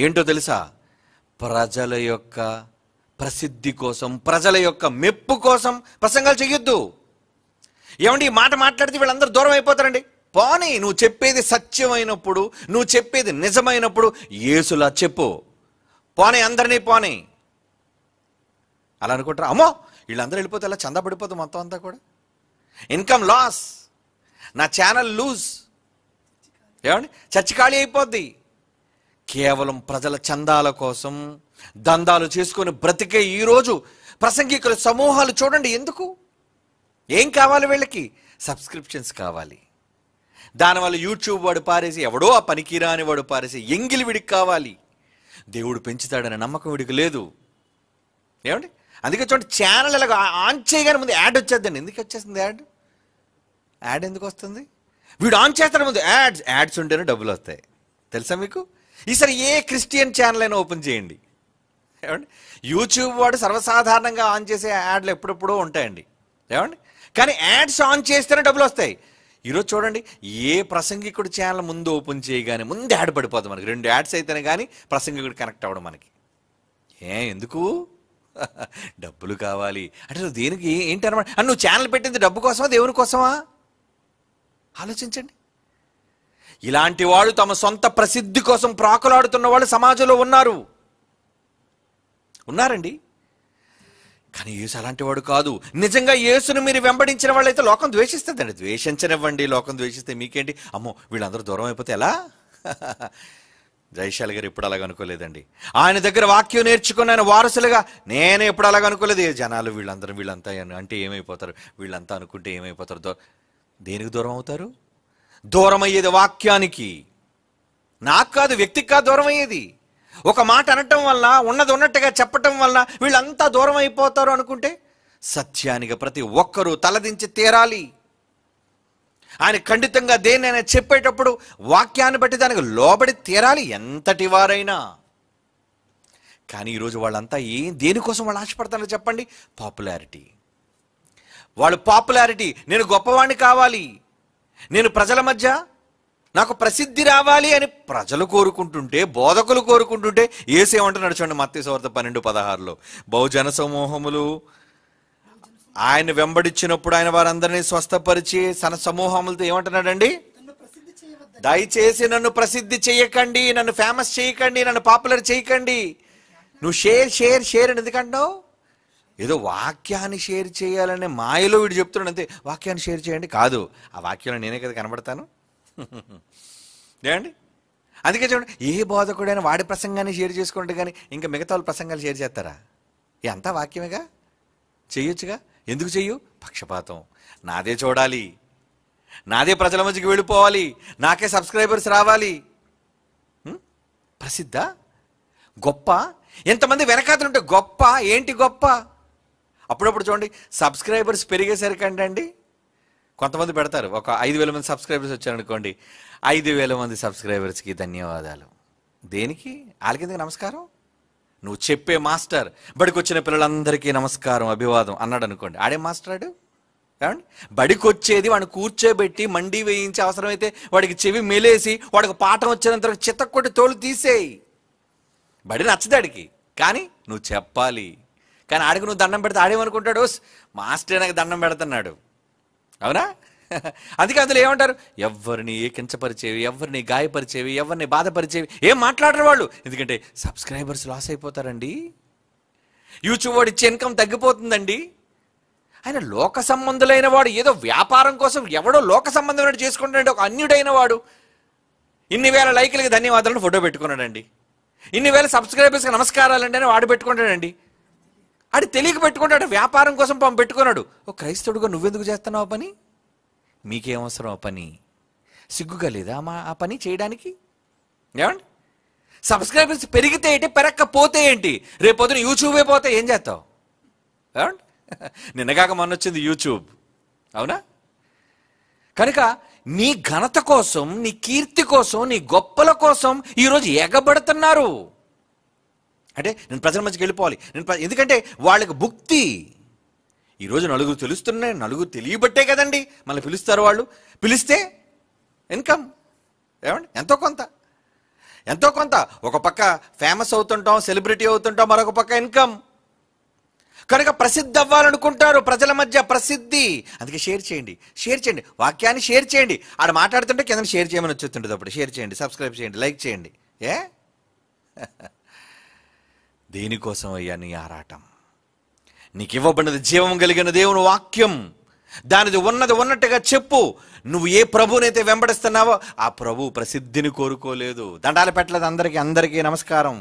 ఏంటో తెలుసా ప్రజల యొక్క ప్రసిద్ధి కోసం ప్రజల యొక్క మెప్పు కోసం ప్రసంగాలు చెయ్యొద్దు ఏమండి ఈ మాట మాట్లాడితే వీళ్ళందరూ దూరం అయిపోతారండి పోనీ నువ్వు చెప్పేది సత్యమైనప్పుడు నువ్వు చెప్పేది నిజమైనప్పుడు ఏసులా చెప్పు పోనీ అందరినీ పోనీ అలా అనుకుంటారా అమ్మో వీళ్ళందరూ వెళ్ళిపోతే అలా చందా మొత్తం అంతా కూడా ఇన్కమ్ లాస్ నా ఛానల్ లూజ్ ఏమండి చచ్చి ఖాళీ అయిపోద్ది కేవలం ప్రజల చందాల కోసం దందాలు చేసుకుని బ్రతికే ఈరోజు ప్రసంగికుల సమూహాలు చూడండి ఎందుకు ఏం కావాలి వీళ్ళకి సబ్స్క్రిప్షన్స్ కావాలి దానివల్ల యూట్యూబ్ వాడు పారేసి ఎవడో ఆ పనికిరాని వాడు పారేసి ఎంగిలి విడికి కావాలి దేవుడు పెంచుతాడనే నమ్మకం విడికి లేదు ఏమండి అందుకే చూడండి ఛానల్ ఇలాగ ఆన్ చేయగానే ముందు యాడ్ వచ్చేద్దండి ఎందుకు వచ్చేస్తుంది యాడ్ యాడ్ ఎందుకు వస్తుంది వీడు ఆన్ చేస్తాడు ముందు యాడ్స్ యాడ్స్ ఉంటేనే డబ్బులు వస్తాయి తెలుసా మీకు ఈసారి ఏ క్రిస్టియన్ ఛానల్ అయినా ఓపెన్ చేయండి ఏమండి యూట్యూబ్ వాడు సర్వసాధారణంగా ఆన్ చేసే యాడ్లు ఎప్పుడెప్పుడో ఉంటాయండి ఏమండి కానీ యాడ్స్ ఆన్ చేస్తేనే డబ్బులు వస్తాయి ఈరోజు చూడండి ఏ ప్రసంగికుడు ఛానల్ ముందు ఓపెన్ చేయగానే ముందు యాడ్ పడిపోతుంది మనకి రెండు యాడ్స్ అయితేనే కానీ ప్రసంగికుడు కనెక్ట్ అవ్వడం మనకి ఏ ఎందుకు డబ్బులు కావాలి అంటే నువ్వు దేనికి ఏంటి అనమాట అని నువ్వు ఛానల్ పెట్టింది డబ్బు కోసమా దేవుని కోసమా ఆలోచించండి ఇలాంటి వాళ్ళు తమ సొంత ప్రసిద్ధి కోసం ప్రాకులాడుతున్న వాళ్ళు సమాజంలో ఉన్నారు ఉన్నారండి కానీ యేసు అలాంటి వాడు కాదు నిజంగా యేసును మీరు వెంబడించిన వాళ్ళైతే లోకం ద్వేషిస్తుందండి ద్వేషించనివ్వండి లోకం ద్వేషిస్తే మీకేంటి అమ్మో వీళ్ళందరూ దూరం అయిపోతే ఎలా జైశాల గారు ఇప్పుడు అలాగ అనుకోలేదండి ఆయన దగ్గర వాక్యం నేర్చుకుని ఆయన వారసులుగా నేను ఎప్పుడు అలాగ అనుకోలేదు జనాలు వీళ్ళందరూ వీళ్ళంతా అంటే ఏమైపోతారు వీళ్ళంతా అనుకుంటే ఏమైపోతారు దేనికి దూరం అవుతారు దూరం అయ్యేది వాక్యానికి నాకు కాదు వ్యక్తికి కాదు దూరం అయ్యేది ఒక మాట అనటం వల్ల ఉన్నది ఉన్నట్టుగా చెప్పటం వల్ల వీళ్ళంతా దూరం అయిపోతారు అనుకుంటే సత్యానికి ప్రతి ఒక్కరూ తలదించి తీరాలి ఆయన ఖండితంగా దేన్ని చెప్పేటప్పుడు వాక్యాన్ని బట్టి దానికి లోబడి తీరాలి ఎంతటి వారైనా కానీ ఈరోజు వాళ్ళంతా ఏం దేనికోసం వాళ్ళు ఆశపడతారో చెప్పండి పాపులారిటీ వాళ్ళు పాపులారిటీ నేను గొప్పవాణ్ణి కావాలి నేను ప్రజల మధ్య నాకు ప్రసిద్ధి రావాలి అని ప్రజలు కోరుకుంటుంటే బోధకులు కోరుకుంటుంటే ఏసేమంటే నడుచండి మత్తి సువార్త పన్నెండు పదహారులో బహుజన సమూహములు ఆయన వెంబడించినప్పుడు ఆయన వారందరినీ స్వస్థపరిచి తన సమూహములతో ఏమంటున్నాడండి దయచేసి నన్ను ప్రసిద్ధి చేయకండి నన్ను ఫేమస్ చేయకండి నన్ను పాపులర్ చేయకండి నువ్వు షేర్ షేర్ షేర్ అని ఎందుకంటావు ఏదో వాక్యాన్ని షేర్ చేయాలనే మాయలో వీడు చెప్తున్నాడు అంతే వాక్యాన్ని షేర్ చేయండి కాదు ఆ వాక్యంలో నేనే కదా కనబడతాను ఏమండి అందుకే చూడండి ఏ బోధకుడైనా వాడి ప్రసంగాన్ని షేర్ చేసుకుంటే కానీ ఇంకా మిగతా వాళ్ళ ప్రసంగాలు షేర్ చేస్తారా ఏ అంతా వాక్యమేగా చేయొచ్చుగా ఎందుకు చెయ్యు పక్షపాతం నాదే చూడాలి నాదే ప్రజల మధ్యకి వెళ్ళిపోవాలి నాకే సబ్స్క్రైబర్స్ రావాలి ప్రసిద్ధ గొప్ప ఎంతమంది వెనకాతలుంటే గొప్ప ఏంటి గొప్ప అప్పుడప్పుడు చూడండి సబ్స్క్రైబర్స్ పెరిగేసరికి అండి కొంతమంది పెడతారు ఒక ఐదు వేల మంది సబ్స్క్రైబర్స్ వచ్చారనుకోండి ఐదు వేల మంది సబ్స్క్రైబర్స్కి ధన్యవాదాలు దేనికి వాళ్ళకి నమస్కారం నువ్వు చెప్పే మాస్టర్ బడికి వచ్చిన పిల్లలందరికీ నమస్కారం అభివాదం అన్నాడు అనుకోండి ఆడే మాస్టర్ ఆడు ఏమండి బడికి వచ్చేది వాడిని కూర్చోబెట్టి మండి వేయించి అవసరమైతే వాడికి చెవి మెలేసి వాడికి పాఠం వచ్చినంత చిత్తకొట్టి తోలు తీసేయి బడి నచ్చదాడికి కానీ నువ్వు చెప్పాలి కానీ ఆడికి నువ్వు దండం పెడితే ఆడేమనుకుంటాడు మాస్టర్ నాకు దండం పెడుతున్నాడు అవునా అందుకే అందులో ఏమంటారు ఎవరిని కించపరిచేవి ఎవరిని గాయపరిచేవి ఎవరిని బాధపరిచేవి ఏం మాట్లాడరు వాళ్ళు ఎందుకంటే సబ్స్క్రైబర్స్ లాస్ అయిపోతారండి యూట్యూబ్ వాడు ఇచ్చే ఇన్కమ్ తగ్గిపోతుందండి ఆయన లోక సంబంధులైన వాడు ఏదో వ్యాపారం కోసం ఎవడో లోక సంబంధమైన చేసుకుంటాడు ఒక అన్యుడైన వాడు ఇన్ని వేల లైకులకి ధన్యవాదాలను ఫోటో పెట్టుకున్నాడండి ఇన్ని వేల సబ్స్క్రైబర్స్కి నమస్కారాలండి అని వాడు పెట్టుకుంటాడండి ఆడు తెలియక పెట్టుకుంటాడు వ్యాపారం కోసం పాము పెట్టుకున్నాడు ఓ క్రైస్తవుడుగా నువ్వెందుకు చేస్తున్నావు పని మీకేమవసరం ఆ పని సిగ్గుగా లేదా మా ఆ పని చేయడానికి ఏమండి సబ్స్క్రైబర్స్ పెరిగితే ఏంటి పెరగకపోతే ఏంటి రేపొద్దున యూట్యూబే పోతే ఏం చేస్తావు ఏమండి నిన్నగాక మొన్న వచ్చింది యూట్యూబ్ అవునా కనుక నీ ఘనత కోసం నీ కీర్తి కోసం నీ గొప్పల కోసం ఈరోజు ఎగబడుతున్నారు అంటే నేను ప్రజల మధ్యకి వెళ్ళిపోవాలి నేను ఎందుకంటే వాళ్ళకి భుక్తి ఈరోజు నలుగురు తెలుస్తున్నాయి నలుగురు తెలియబట్టే కదండి మళ్ళీ పిలుస్తారు వాళ్ళు పిలిస్తే ఇన్కమ్ ఏమండి ఎంతో కొంత ఎంతో కొంత ఒక పక్క ఫేమస్ అవుతుంటాం సెలబ్రిటీ అవుతుంటాం మరొక పక్క ఇన్కమ్ కనుక ప్రసిద్ధి అవ్వాలనుకుంటారు ప్రజల మధ్య ప్రసిద్ధి అందుకే షేర్ చేయండి షేర్ చేయండి వాక్యాన్ని షేర్ చేయండి ఆడ మాట్లాడుతుంటే కింద షేర్ చేయమని వచ్చేస్తుంటుంది అప్పుడు షేర్ చేయండి సబ్స్క్రైబ్ చేయండి లైక్ చేయండి ఏ దేనికోసం అయ్యా నీ ఆరాటం నీకు ఇవ్వబడినది జీవం కలిగిన దేవుని వాక్యం దానిది ఉన్నది ఉన్నట్టుగా చెప్పు నువ్వు ఏ ప్రభునైతే వెంబడిస్తున్నావో ఆ ప్రభు ప్రసిద్ధిని కోరుకోలేదు దండాలు పెట్టలేదు అందరికీ అందరికీ నమస్కారం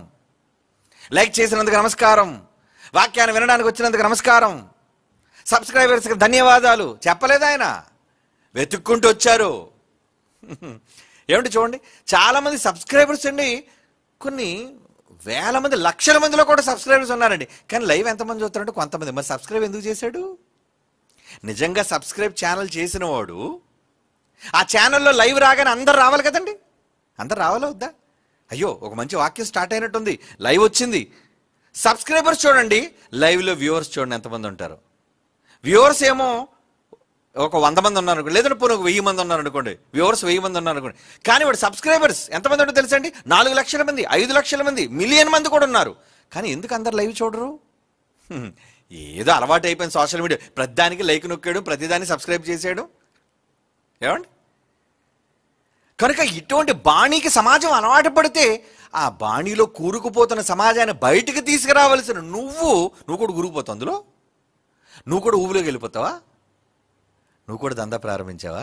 లైక్ చేసినందుకు నమస్కారం వాక్యాన్ని వినడానికి వచ్చినందుకు నమస్కారం సబ్స్క్రైబర్స్కి ధన్యవాదాలు చెప్పలేదు ఆయన వెతుక్కుంటూ వచ్చారు ఏమిటి చూడండి చాలామంది సబ్స్క్రైబర్స్ అండి కొన్ని వేల మంది లక్షల మందిలో కూడా సబ్స్క్రైబర్స్ ఉన్నారండి కానీ లైవ్ ఎంతమంది చూస్తారంటే కొంతమంది మరి సబ్స్క్రైబ్ ఎందుకు చేశాడు నిజంగా సబ్స్క్రైబ్ ఛానల్ చేసిన వాడు ఆ ఛానల్లో లైవ్ రాగానే అందరు రావాలి కదండి అందరు రావాలవుద్దా అయ్యో ఒక మంచి వాక్యం స్టార్ట్ అయినట్టుంది లైవ్ వచ్చింది సబ్స్క్రైబర్స్ చూడండి లైవ్లో వ్యూవర్స్ చూడండి ఎంతమంది ఉంటారు వ్యూవర్స్ ఏమో ఒక వంద మంది ఉన్నారు అనుకోండి లేదంటే పోనీ ఒక వెయ్యి మంది ఉన్నారు అనుకోండి వ్యూవర్స్ వెయ్యి మంది ఉన్నారు అనుకోండి కానీ వాడు సబ్స్క్రైబర్స్ ఎంతమంది ఉంటే తెలుసండి నాలుగు లక్షల మంది ఐదు లక్షల మంది మిలియన్ మంది కూడా ఉన్నారు కానీ ఎందుకు అందరు లైవ్ చూడరు ఏదో అలవాటు అయిపోయింది సోషల్ మీడియా ప్రతిదానికి లైక్ నొక్కాడు ప్రతిదాన్ని సబ్స్క్రైబ్ చేసాడు ఏమండి కనుక ఇటువంటి బాణీకి సమాజం అలవాటు పడితే ఆ బాణీలో కూరుకుపోతున్న సమాజాన్ని బయటికి తీసుకురావలసిన నువ్వు నువ్వు కూడా కూరుకుపోతావు అందులో నువ్వు కూడా ఊబిలోకి వెళ్ళిపోతావా నువ్వు కూడా దందా ప్రారంభించావా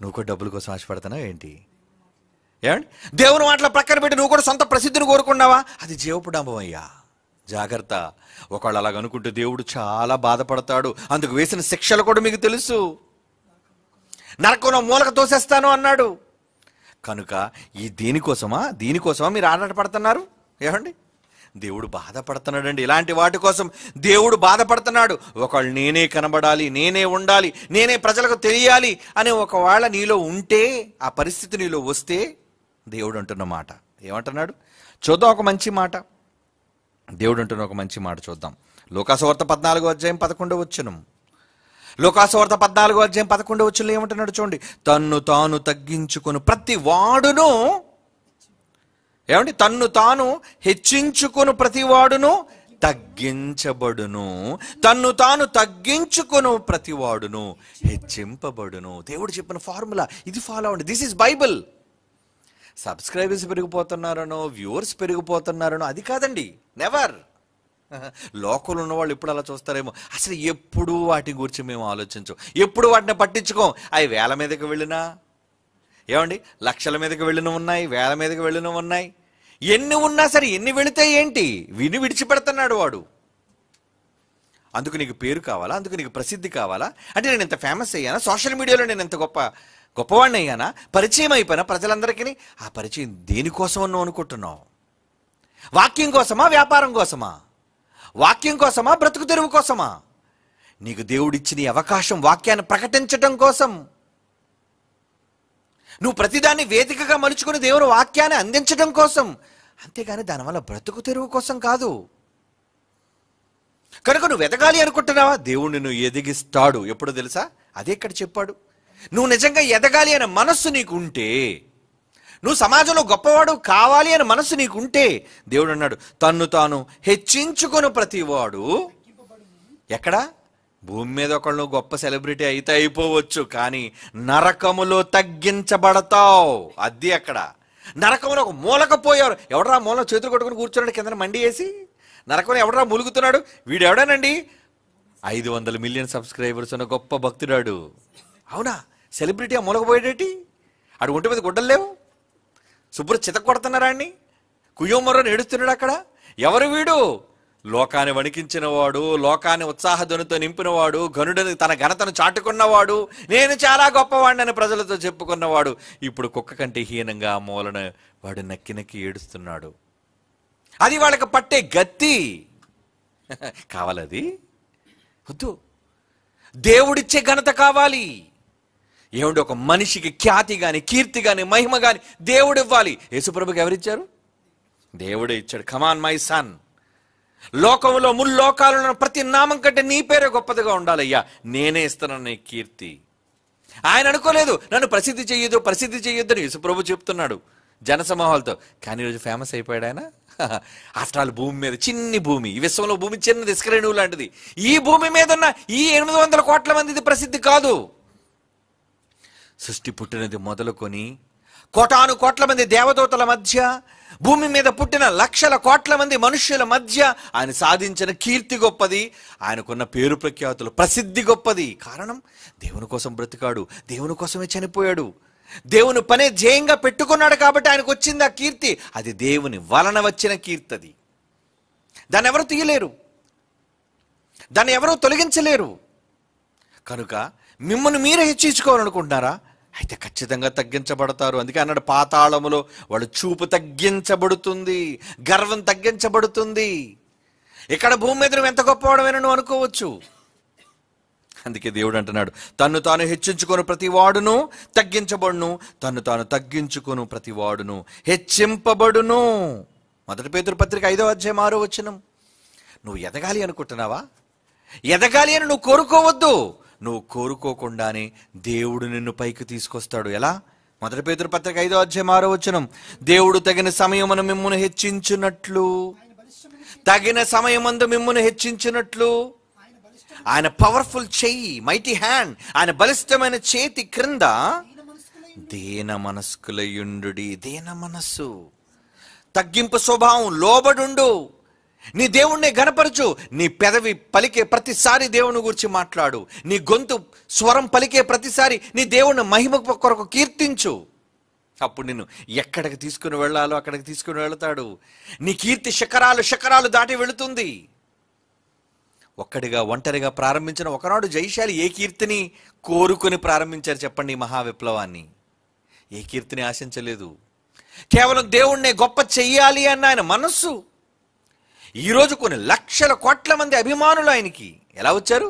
నువ్వు కూడా డబ్బుల కోసం ఆశపడుతున్నావు ఏంటి ఏమండి దేవుని మాటలు ప్రక్కన పెట్టి నువ్వు కూడా సొంత ప్రసిద్ధిని కోరుకున్నావా అది డాంబం అయ్యా జాగ్రత్త ఒకళ్ళు అలాగ దేవుడు చాలా బాధపడతాడు అందుకు వేసిన శిక్షలు కూడా మీకు తెలుసు నరకంలో మూలక తోసేస్తాను అన్నాడు కనుక ఈ దీనికోసమా దీనికోసమా మీరు ఆరాటపడుతున్నారు ఏమండి దేవుడు బాధపడుతున్నాడండి ఇలాంటి వాటి కోసం దేవుడు బాధపడుతున్నాడు ఒకళ్ళు నేనే కనబడాలి నేనే ఉండాలి నేనే ప్రజలకు తెలియాలి అనే ఒకవేళ నీలో ఉంటే ఆ పరిస్థితి నీలో వస్తే దేవుడు అంటున్న మాట ఏమంటున్నాడు చూద్దాం ఒక మంచి మాట దేవుడు అంటున్న ఒక మంచి మాట చూద్దాం లోకాసువార్త పద్నాలుగో అధ్యాయం పదకొండో వచ్చును లోకాసువార్త పద్నాలుగో అధ్యాయం పదకొండో వచ్చును ఏమంటున్నాడు చూడండి తన్ను తాను తగ్గించుకుని ప్రతి వాడును ఏమంటే తన్ను తాను హెచ్చించుకుని ప్రతివాడును తగ్గించబడును తన్ను తాను తగ్గించుకును ప్రతివాడును హెచ్చింపబడును దేవుడు చెప్పిన ఫార్ములా ఇది ఫాలో అవ్వండి దిస్ ఈస్ బైబిల్ సబ్స్క్రైబర్స్ పెరిగిపోతున్నారనో వ్యూవర్స్ పెరిగిపోతున్నారనో అది కాదండి నెవర్ లోకల్ ఉన్న వాళ్ళు ఇప్పుడు అలా చూస్తారేమో అసలు ఎప్పుడు వాటి గురించి మేము ఆలోచించం ఎప్పుడు వాటిని పట్టించుకోం అవి వేల మీదకి వెళ్ళినా ఏమండి లక్షల మీదకి వెళ్ళిన ఉన్నాయి వేల మీదకి వెళ్ళిన ఉన్నాయి ఎన్ని ఉన్నా సరే ఎన్ని వెళితే ఏంటి విని విడిచిపెడుతున్నాడు వాడు అందుకు నీకు పేరు కావాలా అందుకు నీకు ప్రసిద్ధి కావాలా అంటే నేను ఇంత ఫేమస్ అయ్యానా సోషల్ మీడియాలో నేను ఇంత గొప్ప గొప్పవాడిని అయ్యానా పరిచయం అయిపోయినా ప్రజలందరికీ ఆ పరిచయం దేనికోసం అన్నావు అనుకుంటున్నావు వాక్యం కోసమా వ్యాపారం కోసమా వాక్యం కోసమా బ్రతుకు తెరువు కోసమా నీకు దేవుడిచ్చిన అవకాశం వాక్యాన్ని ప్రకటించటం కోసం నువ్వు ప్రతిదాన్ని వేదికగా మలుచుకుని దేవుని వాక్యాన్ని అందించడం కోసం అంతేగాని దానివల్ల బ్రతుకు తెరువు కోసం కాదు కనుక నువ్వు ఎదగాలి అనుకుంటున్నావా దేవుణ్ణి నువ్వు ఎదిగిస్తాడు ఎప్పుడు తెలుసా అదే ఇక్కడ చెప్పాడు నువ్వు నిజంగా ఎదగాలి అనే మనస్సు నీకు ఉంటే నువ్వు సమాజంలో గొప్పవాడు కావాలి అనే మనసు నీకు ఉంటే దేవుడు అన్నాడు తన్ను తాను హెచ్చించుకుని ప్రతివాడు ఎక్కడా భూమి మీద ఒకళ్ళు గొప్ప సెలబ్రిటీ అయితే అయిపోవచ్చు కానీ నరకములో తగ్గించబడతావు అది అక్కడ నరకములో ఒక మూలకపోయారు ఎవడరా మూల చేతులు కొట్టుకుని కూర్చున్నాడు కింద మండి వేసి నరకం ఎవడరా ములుగుతున్నాడు వీడు ఎవడానండి ఐదు వందల మిలియన్ సబ్స్క్రైబర్స్ ఉన్న గొప్ప భక్తుడాడు అవునా సెలబ్రిటీ ఆ మూలకపోయేటి ఆడు ఒంటి మీద గుడ్డలు లేవు శుభ్ర చితక్కొడుతున్నారా అండి కుయ్యోమరో నేడుస్తున్నాడు అక్కడ ఎవరు వీడు లోకాన్ని వణికించినవాడు లోకాన్ని ఉత్సాహధ్వనితో నింపినవాడు ఘనుడని తన ఘనతను చాటుకున్నవాడు నేను చాలా గొప్పవాడినని ప్రజలతో చెప్పుకున్నవాడు ఇప్పుడు కుక్క కంటే హీనంగా మూలన వాడు నక్కి నక్కి ఏడుస్తున్నాడు అది వాళ్ళకి పట్టే గత్తి కావాలది వద్దు దేవుడిచ్చే ఘనత కావాలి ఏమిటి ఒక మనిషికి ఖ్యాతి కానీ కీర్తి కానీ మహిమ కాని దేవుడు ఇవ్వాలి యేసుప్రభుకి ఎవరిచ్చారు దేవుడే ఇచ్చాడు కమాన్ మై సన్ లోకంలో ముల్లోకాలలో ప్రతి నామం కంటే నీ పేరే గొప్పదిగా ఉండాలయ్యా నేనే ఇస్తున్నాను నీ కీర్తి ఆయన అనుకోలేదు నన్ను ప్రసిద్ధి చెయ్యొద్దు ప్రసిద్ధి చెయ్యొద్దు అని యశుప్రభు చెప్తున్నాడు జనసమూహాలతో కానీ ఈరోజు ఫేమస్ అయిపోయాడు ఆయన ఆల్ భూమి మీద చిన్ని భూమి ఈ విశ్వంలో భూమి చిన్నది ఇస్కరేణువు లాంటిది ఈ భూమి మీద ఉన్న ఈ ఎనిమిది వందల కోట్ల మందిది ప్రసిద్ధి కాదు సృష్టి పుట్టినది మొదలుకొని కోటాను కోట్ల మంది దేవదూతల మధ్య భూమి మీద పుట్టిన లక్షల కోట్ల మంది మనుష్యుల మధ్య ఆయన సాధించిన కీర్తి గొప్పది ఆయనకున్న పేరు ప్రఖ్యాతులు ప్రసిద్ధి గొప్పది కారణం దేవుని కోసం బ్రతికాడు దేవుని కోసమే చనిపోయాడు దేవుని పనే ధ్యేయంగా పెట్టుకున్నాడు కాబట్టి ఆయనకు వచ్చింది ఆ కీర్తి అది దేవుని వలన వచ్చిన కీర్తి అది దాన్ని ఎవరు తీయలేరు దాన్ని ఎవరూ తొలగించలేరు కనుక మిమ్మల్ని మీరే హెచ్చించుకోవాలనుకుంటున్నారా అయితే ఖచ్చితంగా తగ్గించబడతారు అందుకే అన్నాడు పాతాళములో వాళ్ళు చూపు తగ్గించబడుతుంది గర్వం తగ్గించబడుతుంది ఇక్కడ భూమి మీద నువ్వు ఎంత గొప్పవాడమైనా నువ్వు అనుకోవచ్చు అందుకే దేవుడు అంటున్నాడు తను తాను ప్రతి వాడును తగ్గించబడును తను తాను ప్రతి వాడును హెచ్చింపబడును మొదటి పేదరు పత్రిక ఐదో అధ్యాయం ఆరో వచ్చినం నువ్వు ఎదగాలి అనుకుంటున్నావా ఎదగాలి అని నువ్వు కోరుకోవద్దు నువ్వు కోరుకోకుండానే దేవుడు నిన్ను పైకి తీసుకొస్తాడు ఎలా మొదటి పేదరు పత్రిక ఐదో అధ్యాయం ఆరో వచ్చినం దేవుడు తగిన సమయమును మిమ్మును హెచ్చించినట్లు తగిన సమయమందు మిమ్మును హెచ్చించినట్లు ఆయన పవర్ఫుల్ చెయ్యి మైటీ హ్యాండ్ ఆయన బలిష్టమైన చేతి క్రింద దీన మనస్కులయుండు దీన మనస్సు తగ్గింపు స్వభావం లోబడుండు నీ దేవుణ్ణి గనపరచు నీ పెదవి పలికే ప్రతిసారి దేవుని గురించి మాట్లాడు నీ గొంతు స్వరం పలికే ప్రతిసారి నీ దేవుణ్ణి మహిమ కొరకు కీర్తించు అప్పుడు నిన్ను ఎక్కడికి తీసుకుని వెళ్ళాలో అక్కడికి తీసుకుని వెళతాడు నీ కీర్తి శకరాలు శకరాలు దాటి వెళుతుంది ఒక్కడిగా ఒంటరిగా ప్రారంభించిన ఒకనాడు జైశాలి ఏ కీర్తిని కోరుకుని ప్రారంభించారు చెప్పండి మహా మహావిప్లవాన్ని ఏ కీర్తిని ఆశించలేదు కేవలం దేవుణ్ణి గొప్ప చెయ్యాలి అన్న ఆయన మనస్సు ఈరోజు కొన్ని లక్షల కోట్ల మంది అభిమానులు ఆయనకి ఎలా వచ్చారు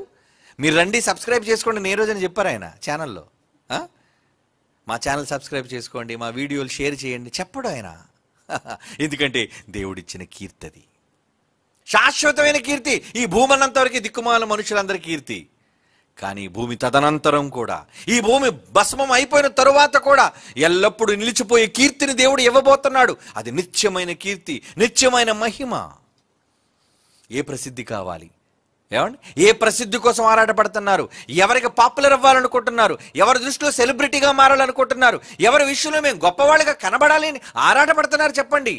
మీరు రండి సబ్స్క్రైబ్ చేసుకోండి నేను రోజు అని చెప్పారు ఆయన ఛానల్లో మా ఛానల్ సబ్స్క్రైబ్ చేసుకోండి మా వీడియోలు షేర్ చేయండి చెప్పడు ఆయన ఎందుకంటే దేవుడిచ్చిన కీర్తిది శాశ్వతమైన కీర్తి ఈ భూమన్నంతవరకు దిక్కుమాల మనుషులందరి కీర్తి కానీ భూమి తదనంతరం కూడా ఈ భూమి భస్మం అయిపోయిన తరువాత కూడా ఎల్లప్పుడూ నిలిచిపోయే కీర్తిని దేవుడు ఇవ్వబోతున్నాడు అది నిత్యమైన కీర్తి నిత్యమైన మహిమ ఏ ప్రసిద్ధి కావాలి ఏమండి ఏ ప్రసిద్ధి కోసం ఆరాటపడుతున్నారు ఎవరికి పాపులర్ అవ్వాలనుకుంటున్నారు ఎవరి దృష్టిలో సెలబ్రిటీగా మారాలనుకుంటున్నారు ఎవరి విషయంలో మేము గొప్పవాళ్ళుగా కనబడాలి అని ఆరాటపడుతున్నారు చెప్పండి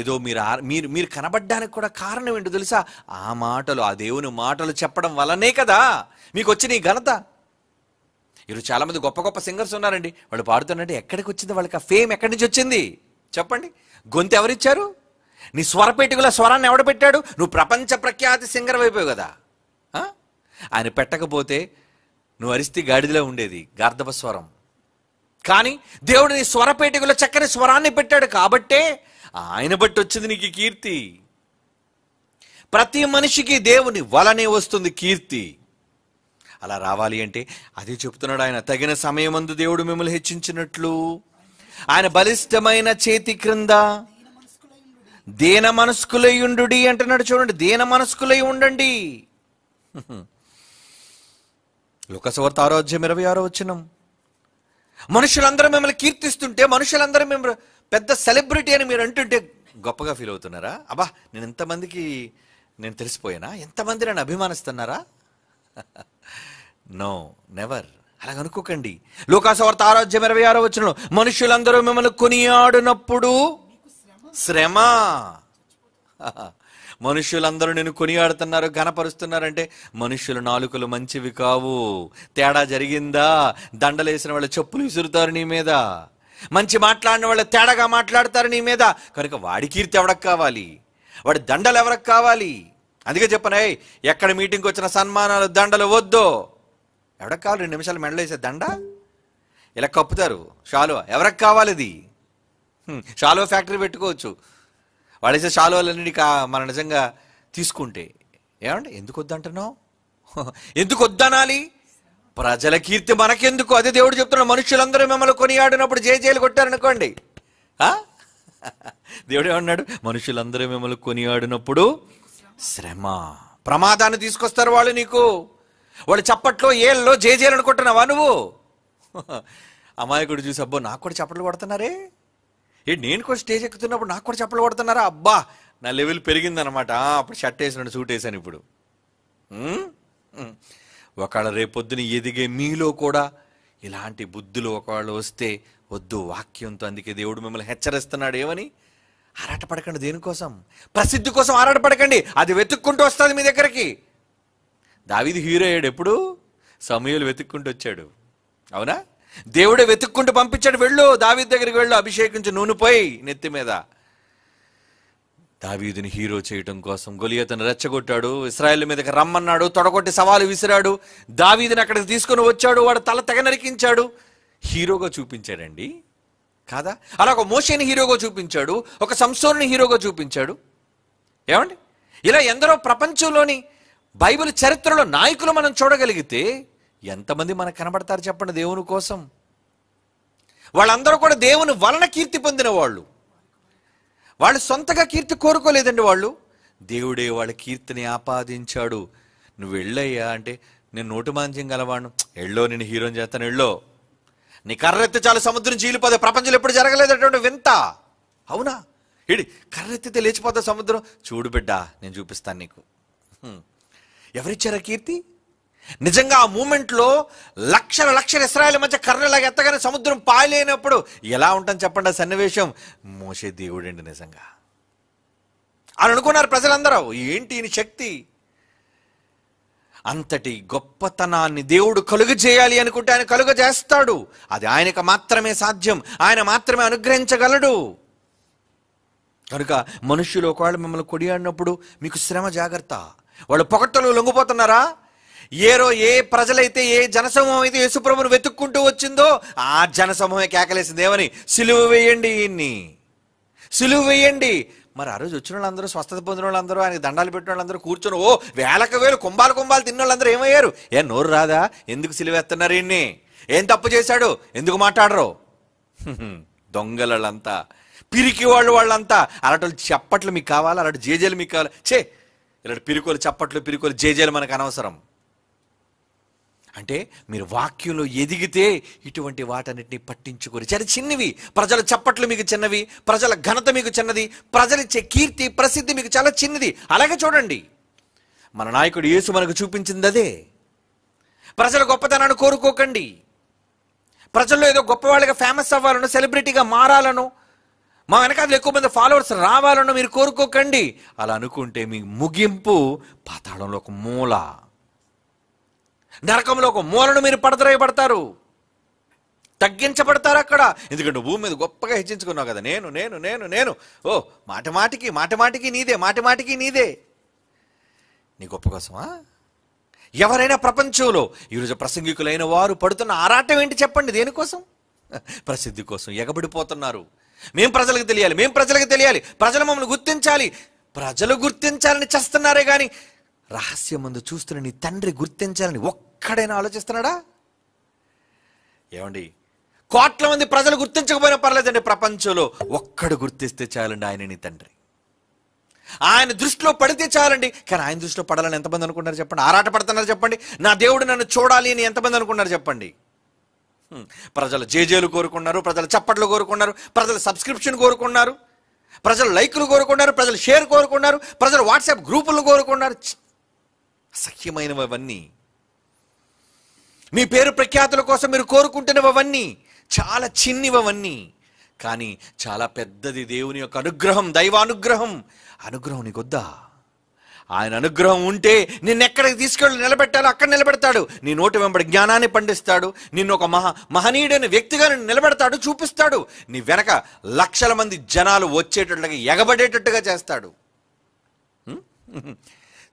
ఏదో మీరు మీరు మీరు కనబడడానికి కూడా కారణం ఏంటో తెలుసా ఆ మాటలు ఆ దేవుని మాటలు చెప్పడం వల్లనే కదా మీకు వచ్చిన ఈ ఘనత ఈరోజు చాలామంది గొప్ప గొప్ప సింగర్స్ ఉన్నారండి వాళ్ళు పాడుతున్నట్టు ఎక్కడికి వచ్చింది వాళ్ళకి ఆ ఫేమ్ ఎక్కడి నుంచి వచ్చింది చెప్పండి గొంతు ఎవరిచ్చారు నీ స్వరపేటికల స్వరాన్ని ఎవడ పెట్టాడు నువ్వు ప్రపంచ ప్రఖ్యాతి సింగర్ అయిపోయావు కదా ఆయన పెట్టకపోతే నువ్వు అరిస్తే గాడిదలో ఉండేది గార్ధవ స్వరం కానీ దేవుడు నీ స్వరపేటికల చక్కని స్వరాన్ని పెట్టాడు కాబట్టే ఆయన బట్టి వచ్చింది నీకు కీర్తి ప్రతి మనిషికి దేవుని వలనే వస్తుంది కీర్తి అలా రావాలి అంటే అదే చెప్తున్నాడు ఆయన తగిన సమయమందు దేవుడు మిమ్మల్ని హెచ్చించినట్లు ఆయన బలిష్టమైన చేతి క్రింద దీన మనస్కులై ఉండు అంటున్నాడు చూడండి దీన మనస్కులై ఉండండి లోకసవర్త ఆరోధ్యం ఇరవై ఆరో వచ్చినాం మనుషులందరూ మిమ్మల్ని కీర్తిస్తుంటే మనుషులందరూ మిమ్మల్ని పెద్ద సెలబ్రిటీ అని మీరు అంటుంటే గొప్పగా ఫీల్ అవుతున్నారా అబ్బా నేను ఎంతమందికి నేను తెలిసిపోయానా ఎంతమంది నన్ను అభిమానిస్తున్నారా నో నెవర్ అలాగ అనుకోకండి లోకాసవార్త ఆరాధ్యం ఇరవై ఆరో వచ్చిన మనుషులందరూ మిమ్మల్ని కొనియాడినప్పుడు శ్రమ మనుషులందరూ నేను కొనియాడుతున్నారు ఘనపరుస్తున్నారంటే మనుషులు నాలుకలు మంచివి కావు తేడా జరిగిందా దండలేసిన వాళ్ళు చెప్పులు విసురుతారు నీ మీద మంచి మాట్లాడిన వాళ్ళు తేడాగా మాట్లాడతారు నీ మీద కనుక వాడి కీర్తి ఎవడకు కావాలి వాడి దండలు ఎవరికి కావాలి అందుకే చెప్పనాయ్ ఎక్కడ మీటింగ్కి వచ్చిన సన్మానాలు దండలు వద్దు ఎవడకు కావాలి రెండు నిమిషాలు మెండలేసే దండ ఇలా కప్పుతారు షాలువా ఎవరికి కావాలి ఇది షాలో ఫ్యాక్టరీ పెట్టుకోవచ్చు వాడేసే షాలోలన్నీ కా మన నిజంగా తీసుకుంటే ఏమండి ఎందుకు వద్దంటున్నావు ఎందుకు వద్దనాలి ప్రజల కీర్తి మనకెందుకు అదే దేవుడు చెప్తున్నాడు మనుషులందరూ మిమ్మల్ని కొనియాడినప్పుడు జేజేలు కొట్టారనుకోండి దేవుడు ఏమన్నాడు మనుషులందరూ మిమ్మల్ని కొనియాడినప్పుడు శ్రమ ప్రమాదాన్ని తీసుకొస్తారు వాళ్ళు నీకు వాళ్ళు చప్పట్లో ఏళ్ళలో జేజేలు అనుకుంటున్నావా నువ్వు అమాయకుడు చూసి అబ్బో నాకు కూడా చప్పట్లు కొడుతున్నారే ఏ నేను కూడా స్టేజ్ ఎక్కుతున్నప్పుడు నాకు కూడా చెప్పలు పడుతున్నారా అబ్బా నా లెవెల్ పెరిగిందనమాట అప్పుడు షర్ట్ వేసినాడు సూట్ వేసాను ఇప్పుడు ఒకవేళ రేపొద్దున ఎదిగే మీలో కూడా ఇలాంటి బుద్ధులు ఒకవేళ వస్తే వద్దు వాక్యంతో అందుకే దేవుడు మిమ్మల్ని హెచ్చరిస్తున్నాడు ఏమని ఆరాటపడకండి దేనికోసం ప్రసిద్ధి కోసం ఆరాటపడకండి అది వెతుక్కుంటూ వస్తుంది మీ దగ్గరికి దావిది హీరో అయ్యాడు ఎప్పుడు సమయాలు వెతుక్కుంటూ వచ్చాడు అవునా దేవుడే వెతుక్కుంటూ పంపించాడు వెళ్ళు దావీద్ దగ్గరికి వెళ్ళు అభిషేకించి నూనె పోయి నెత్తి మీద దావీదుని హీరో చేయటం కోసం గొలియతను రెచ్చగొట్టాడు ఇస్రాయల్ మీదకి రమ్మన్నాడు తొడగొట్టి సవాలు విసిరాడు దావీదుని అక్కడికి తీసుకుని వచ్చాడు వాడు తల తెగ నరికించాడు హీరోగా చూపించాడండి కాదా అలా ఒక మోషేని హీరోగా చూపించాడు ఒక సంసోర్ని హీరోగా చూపించాడు ఏమండి ఇలా ఎందరో ప్రపంచంలోని బైబిల్ చరిత్రలో నాయకులు మనం చూడగలిగితే ఎంతమంది మనకు కనబడతారు చెప్పండి దేవుని కోసం వాళ్ళందరూ కూడా దేవుని వలన కీర్తి పొందిన వాళ్ళు వాళ్ళు సొంతగా కీర్తి కోరుకోలేదండి వాళ్ళు దేవుడే వాళ్ళ కీర్తిని ఆపాదించాడు నువ్వు వెళ్ళయ్యా అంటే నేను నోటు మాంజ్యం గలవాడు ఎళ్ళో నేను హీరోని చేస్తాను ఎళ్ళో నీ కర్రెత్తి చాలు సముద్రం చీలిపోతే ప్రపంచంలో ఎప్పుడు జరగలేదటువంటి వింత అవునా ఏడి కర్రెత్తితే లేచిపోతా సముద్రం చూడు బిడ్డా నేను చూపిస్తాను నీకు ఎవరిచ్చారా కీర్తి నిజంగా ఆ మూమెంట్లో లక్షల లక్షల ఇస్రాయల్ మధ్య కర్రలాగా ఎత్తగానే సముద్రం పాయలేనప్పుడు ఎలా ఉంటుంది చెప్పండి ఆ సన్నివేశం మోసే దేవుడండి నిజంగా అని అనుకున్నారు ప్రజలందరూ ఏంటి ఈ శక్తి అంతటి గొప్పతనాన్ని దేవుడు కలుగు చేయాలి అనుకుంటే ఆయన కలుగ చేస్తాడు అది ఆయనకు మాత్రమే సాధ్యం ఆయన మాత్రమే అనుగ్రహించగలడు కనుక మనుషులు ఒకవేళ మిమ్మల్ని కొడియాడినప్పుడు మీకు శ్రమ జాగ్రత్త వాళ్ళు పొగట్టలు లొంగిపోతున్నారా ఏరో ఏ ప్రజలైతే ఏ జనసమూహం అయితే యేసుప్రభును వెతుక్కుంటూ వచ్చిందో ఆ జనసమూహమే కేకలేసింది ఏమని సిలువు వేయండి ఈయన్ని సిలువు వేయండి మరి ఆ రోజు వచ్చిన వాళ్ళందరూ స్వస్థత పొందిన వాళ్ళందరూ ఆయన దండాలు పెట్టిన వాళ్ళందరూ కూర్చొని ఓ వేలకు వేలు కుంభాలు కుంభాలు తిన్న వాళ్ళందరూ ఏమయ్యారు ఏ నోరు రాదా ఎందుకు సిలువేస్తున్నారు ఇన్ని ఏం తప్పు చేశాడు ఎందుకు మాట్లాడరు దొంగలంతా పిరికి వాళ్ళు వాళ్ళంతా అలాంటి చప్పట్లు మీకు కావాలి అలాంటి జేజేలు మీకు కావాలి చే ఇలాంటి పిరికోలు చప్పట్లు పిరికోలు జేజేలు మనకు అనవసరం అంటే మీరు వాక్యంలో ఎదిగితే ఇటువంటి వాటన్నిటిని పట్టించుకొని చాలా చిన్నవి ప్రజల చప్పట్లు మీకు చిన్నవి ప్రజల ఘనత మీకు చిన్నది ప్రజలిచ్చే కీర్తి ప్రసిద్ధి మీకు చాలా చిన్నది అలాగే చూడండి మన నాయకుడు యేసు మనకు చూపించింది అదే ప్రజల గొప్పతనాన్ని కోరుకోకండి ప్రజల్లో ఏదో గొప్పవాళ్ళగా ఫేమస్ అవ్వాలను సెలబ్రిటీగా మారాలను మా వెనకాల ఎక్కువ మంది ఫాలోవర్స్ రావాలను మీరు కోరుకోకండి అలా అనుకుంటే మీ ముగింపు పాతాళంలో ఒక మూల నరకంలో ఒక మూలను మీరు పడతారు తగ్గించబడతారు అక్కడ ఎందుకంటే భూమి మీద గొప్పగా హెచ్చించుకున్నావు కదా నేను నేను నేను నేను ఓ మాట మాటికి మాట మాటికి నీదే మాట మాటికి నీదే నీ గొప్ప కోసమా ఎవరైనా ప్రపంచంలో ఈరోజు ప్రసంగికులైన వారు పడుతున్న ఆరాటం ఏంటి చెప్పండి దేనికోసం ప్రసిద్ధి కోసం ఎగబడిపోతున్నారు మేం ప్రజలకు తెలియాలి మేం ప్రజలకు తెలియాలి ప్రజలు మమ్మల్ని గుర్తించాలి ప్రజలు గుర్తించాలని చేస్తున్నారే కానీ రహస్యం ముందు చూస్తున్న నీ తండ్రి గుర్తించాలని ఒక్క ఎక్కడైనా ఆలోచిస్తున్నాడా ఏమండి కోట్ల మంది ప్రజలు గుర్తించకపోయినా పర్లేదండి ప్రపంచంలో ఒక్కడు గుర్తిస్తే చాలండి ఆయనని తండ్రి ఆయన దృష్టిలో పడితే చాలండి కానీ ఆయన దృష్టిలో పడాలని ఎంతమంది అనుకున్నారు చెప్పండి ఆరాట పడుతున్నారు చెప్పండి నా దేవుడు నన్ను చూడాలి అని ఎంతమంది అనుకున్నారు చెప్పండి ప్రజలు జేజేలు కోరుకున్నారు ప్రజలు చప్పట్లు కోరుకున్నారు ప్రజలు సబ్స్క్రిప్షన్ కోరుకున్నారు ప్రజలు లైకులు కోరుకున్నారు ప్రజలు షేర్ కోరుకున్నారు ప్రజలు వాట్సాప్ గ్రూపులు కోరుకున్నారు అసహ్యమైనవన్నీ మీ పేరు ప్రఖ్యాతుల కోసం మీరు కోరుకుంటున్నవన్నీ చాలా చిన్నివన్నీ కానీ చాలా పెద్దది దేవుని యొక్క అనుగ్రహం దైవానుగ్రహం అనుగ్రహం నీకొద్దా ఆయన అనుగ్రహం ఉంటే నిన్నెక్కడికి తీసుకెళ్ళి నిలబెట్టాలో అక్కడ నిలబెడతాడు నీ నోటి వెంబడి జ్ఞానాన్ని పండిస్తాడు నిన్ను ఒక మహా మహనీయుడైన వ్యక్తిగా నిలబెడతాడు చూపిస్తాడు నీ వెనక లక్షల మంది జనాలు వచ్చేటట్లుగా ఎగబడేటట్టుగా చేస్తాడు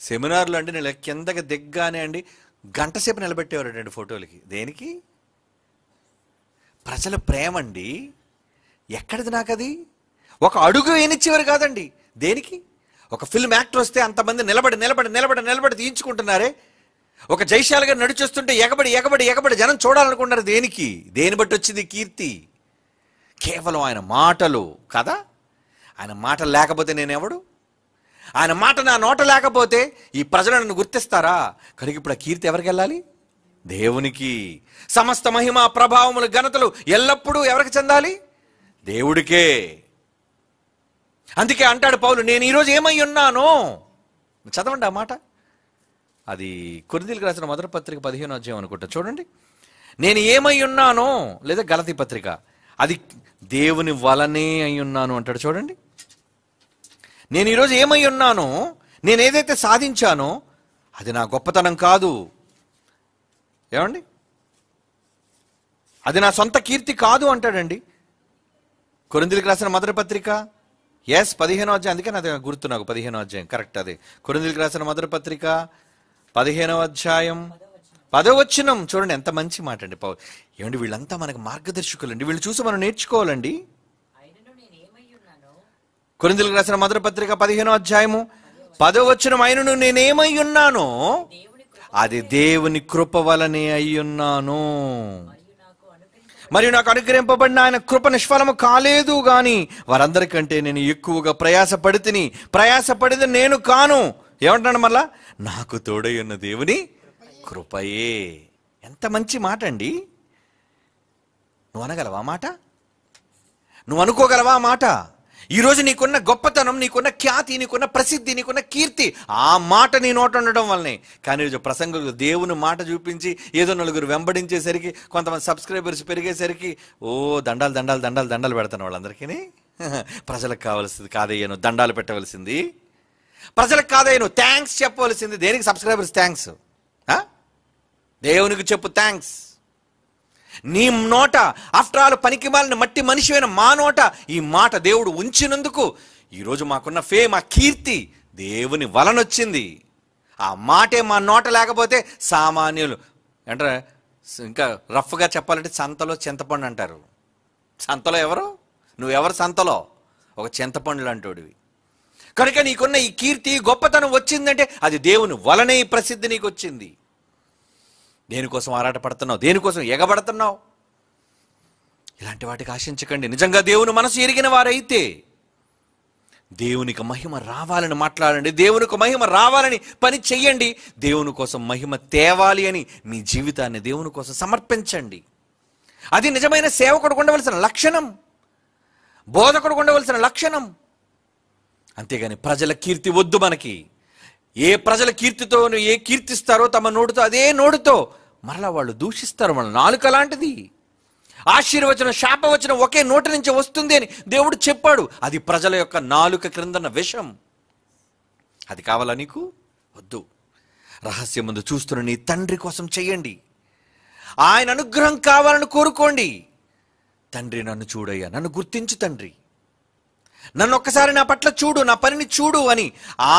సెమినార్లు అంటే నేను కిందకి దిగ్గానే అండి గంటసేపు నిలబెట్టేవారు రెండు ఫోటోలకి దేనికి ప్రజల ప్రేమ అండి ఎక్కడిది నాకు అది ఒక అడుగు వేయనిచ్చేవారు కాదండి దేనికి ఒక ఫిల్మ్ యాక్టర్ వస్తే అంతమంది నిలబడి నిలబడి నిలబడి నిలబడి తీయించుకుంటున్నారే ఒక జైశాలగా నడిచొస్తుంటే ఎగబడి ఎగబడి ఎగబడి జనం చూడాలనుకుంటున్నారు దేనికి దేని బట్టి వచ్చింది కీర్తి కేవలం ఆయన మాటలు కదా ఆయన మాటలు లేకపోతే నేనెవడు ఆయన మాట నా నోట లేకపోతే ఈ ప్రజలు నన్ను గుర్తిస్తారా కనుక ఇప్పుడు ఆ కీర్తి ఎవరికి వెళ్ళాలి దేవునికి సమస్త మహిమ ప్రభావములు ఘనతలు ఎల్లప్పుడూ ఎవరికి చెందాలి దేవుడికే అందుకే అంటాడు పౌలు నేను ఈరోజు ఏమై ఉన్నాను చదవండి ఆ మాట అది కొరిందీలకు రాసిన మొదటి పత్రిక పదిహేను అధ్యాయం అనుకుంటా చూడండి నేను ఏమై ఉన్నాను లేదా గలతి పత్రిక అది దేవుని వలనే అయి ఉన్నాను అంటాడు చూడండి నేను ఈరోజు ఏమై ఉన్నానో నేను ఏదైతే సాధించానో అది నా గొప్పతనం కాదు ఏమండి అది నా సొంత కీర్తి కాదు అంటాడండి కొరిందులకు రాసిన మొదటి పత్రిక ఎస్ పదిహేనో అధ్యాయం అందుకే నాది గుర్తు నాకు పదిహేనో అధ్యాయం కరెక్ట్ అదే కొరిందులకు రాసిన మొదటి పత్రిక పదిహేనవ అధ్యాయం పదవచనం చూడండి ఎంత మంచి మాట అండి ఏమండి వీళ్ళంతా మనకు అండి వీళ్ళు చూసి మనం నేర్చుకోవాలండి కొరిందులకు రాసిన మధుర పత్రిక పదిహేనో అధ్యాయము పదో వచ్చిన ఆయనను నేనేమై ఉన్నానో అది దేవుని కృప వలనే అయ్యున్నాను మరియు నాకు అనుగ్రహింపబడిన ఆయన కృప నిష్ఫలము కాలేదు గాని వారందరికంటే నేను ఎక్కువగా పడితిని ప్రయాస ప్రయాసపడితే నేను కాను ఏమంటున్నాను మళ్ళా నాకు తోడై ఉన్న దేవుని కృపయే ఎంత మంచి మాట అండి నువ్వు అనగలవా మాట నువ్వు అనుకోగలవా మాట ఈరోజు నీకున్న గొప్పతనం నీకున్న ఖ్యాతి నీకున్న ప్రసిద్ధి నీకున్న కీర్తి ఆ మాట నీ నోట ఉండడం వల్లనే కానీ ఈరోజు ప్రసంగులు దేవుని మాట చూపించి ఏదో నలుగురు వెంబడించేసరికి కొంతమంది సబ్స్క్రైబర్స్ పెరిగేసరికి ఓ దండాలు దండాలు దండాలు దండాలు పెడతాను వాళ్ళందరికీ ప్రజలకు కావాల్సింది కాదయ్యను దండాలు పెట్టవలసింది ప్రజలకు కాదయ్యను థ్యాంక్స్ చెప్పవలసింది దేనికి సబ్స్క్రైబర్స్ థ్యాంక్స్ దేవునికి చెప్పు థ్యాంక్స్ నీ నోట ఆఫ్టర్ ఆల్ పనికి మాలిన మట్టి మనిషివైన మా నోట ఈ మాట దేవుడు ఉంచినందుకు ఈరోజు మాకున్న ఫేమ్ ఆ కీర్తి దేవుని వలనొచ్చింది ఆ మాటే మా నోట లేకపోతే సామాన్యులు అంటే ఇంకా రఫ్గా చెప్పాలంటే సంతలో చింతపండు అంటారు సంతలో ఎవరు నువ్వెవరు సంతలో ఒక చింతపండు లాంటివి కనుక నీకున్న ఈ కీర్తి గొప్పతనం వచ్చిందంటే అది దేవుని వలనే ప్రసిద్ధి నీకు వచ్చింది దేనికోసం ఆరాటపడుతున్నావు దేనికోసం ఎగబడుతున్నావు ఇలాంటి వాటికి ఆశించకండి నిజంగా దేవుని మనసు ఎరిగిన వారైతే దేవునికి మహిమ రావాలని మాట్లాడండి దేవునికి మహిమ రావాలని పని చెయ్యండి దేవుని కోసం మహిమ తేవాలి అని మీ జీవితాన్ని దేవుని కోసం సమర్పించండి అది నిజమైన సేవకుడు ఉండవలసిన లక్షణం బోధకుడు ఉండవలసిన లక్షణం అంతేగాని ప్రజల కీర్తి వద్దు మనకి ఏ ప్రజల కీర్తితో ఏ కీర్తిస్తారో తమ నోటితో అదే నోటితో మరలా వాళ్ళు దూషిస్తారు మన నాలుక లాంటిది ఆశీర్వచనం శాపవచనం ఒకే నోటి నుంచి వస్తుంది అని దేవుడు చెప్పాడు అది ప్రజల యొక్క నాలుక క్రిందన్న విషం అది కావాలా నీకు వద్దు రహస్యం ముందు చూస్తున్న నీ తండ్రి కోసం చేయండి ఆయన అనుగ్రహం కావాలని కోరుకోండి తండ్రి నన్ను చూడయ్యా నన్ను గుర్తించు తండ్రి నన్ను ఒక్కసారి నా పట్ల చూడు నా పనిని చూడు అని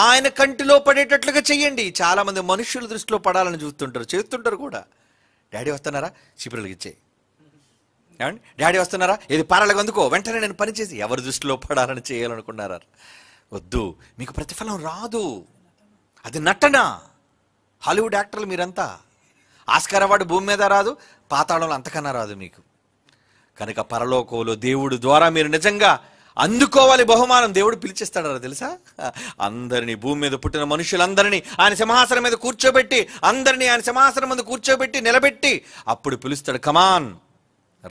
ఆయన కంటిలో పడేటట్లుగా చెయ్యండి చాలామంది మనుషుల దృష్టిలో పడాలని చూస్తుంటారు చేస్తుంటారు కూడా డాడీ వస్తున్నారా శిబిరాలకు ఇచ్చే డాడీ వస్తున్నారా ఏది పారాలకు అందుకో వెంటనే నేను పనిచేసి ఎవరి దృష్టిలో పడాలని చేయాలనుకున్నారా వద్దు మీకు ప్రతిఫలం రాదు అది నటన హాలీవుడ్ యాక్టర్లు మీరంతా ఆస్కార్ అవార్డు భూమి మీద రాదు పాతాళంలో అంతకన్నా రాదు మీకు కనుక పరలోకంలో దేవుడు ద్వారా మీరు నిజంగా అందుకోవాలి బహుమానం దేవుడు పిలిచిస్తాడారా తెలుసా అందరినీ భూమి మీద పుట్టిన మనుషులందరినీ ఆయన సింహాసనం మీద కూర్చోబెట్టి అందరినీ ఆయన సింహాసనం మీద కూర్చోబెట్టి నిలబెట్టి అప్పుడు పిలుస్తాడు కమాన్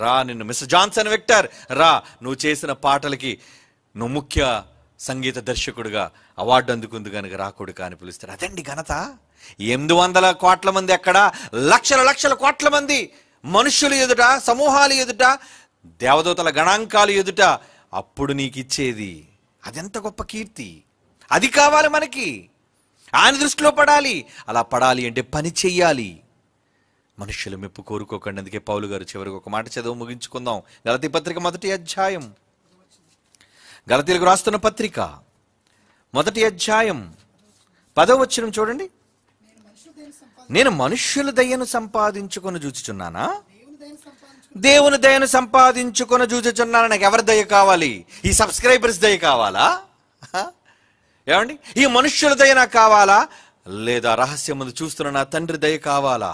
రా నిన్ను మిస్ జాన్సన్ విక్టర్ రా నువ్వు చేసిన పాటలకి నువ్వు ముఖ్య సంగీత దర్శకుడుగా అవార్డు అందుకుంది కనుక రాకూడదు అని పిలుస్తాడు అదండి ఘనత ఎనిమిది వందల కోట్ల మంది అక్కడ లక్షల లక్షల కోట్ల మంది మనుషులు ఎదుట సమూహాలు ఎదుట దేవదూతల గణాంకాలు ఎదుట అప్పుడు నీకు ఇచ్చేది అదెంత గొప్ప కీర్తి అది కావాలి మనకి ఆయన దృష్టిలో పడాలి అలా పడాలి అంటే పని చెయ్యాలి మనుషులు మెప్పు కోరుకోకండి అందుకే పౌలు గారు చివరికి ఒక మాట చదువు ముగించుకుందాం గలతి పత్రిక మొదటి అధ్యాయం గలతీలకు రాస్తున్న పత్రిక మొదటి అధ్యాయం వచ్చిన చూడండి నేను మనుష్యుల దయ్యను సంపాదించుకొని చూచుచున్నానా దేవుని దయను సంపాదించుకొని చూచుచున్నాను నాకు ఎవరి దయ కావాలి ఈ సబ్స్క్రైబర్స్ దయ కావాలా ఏమండి ఈ మనుష్యుల దయ నాకు కావాలా లేదా రహస్యం ముందు చూస్తున్న నా తండ్రి దయ కావాలా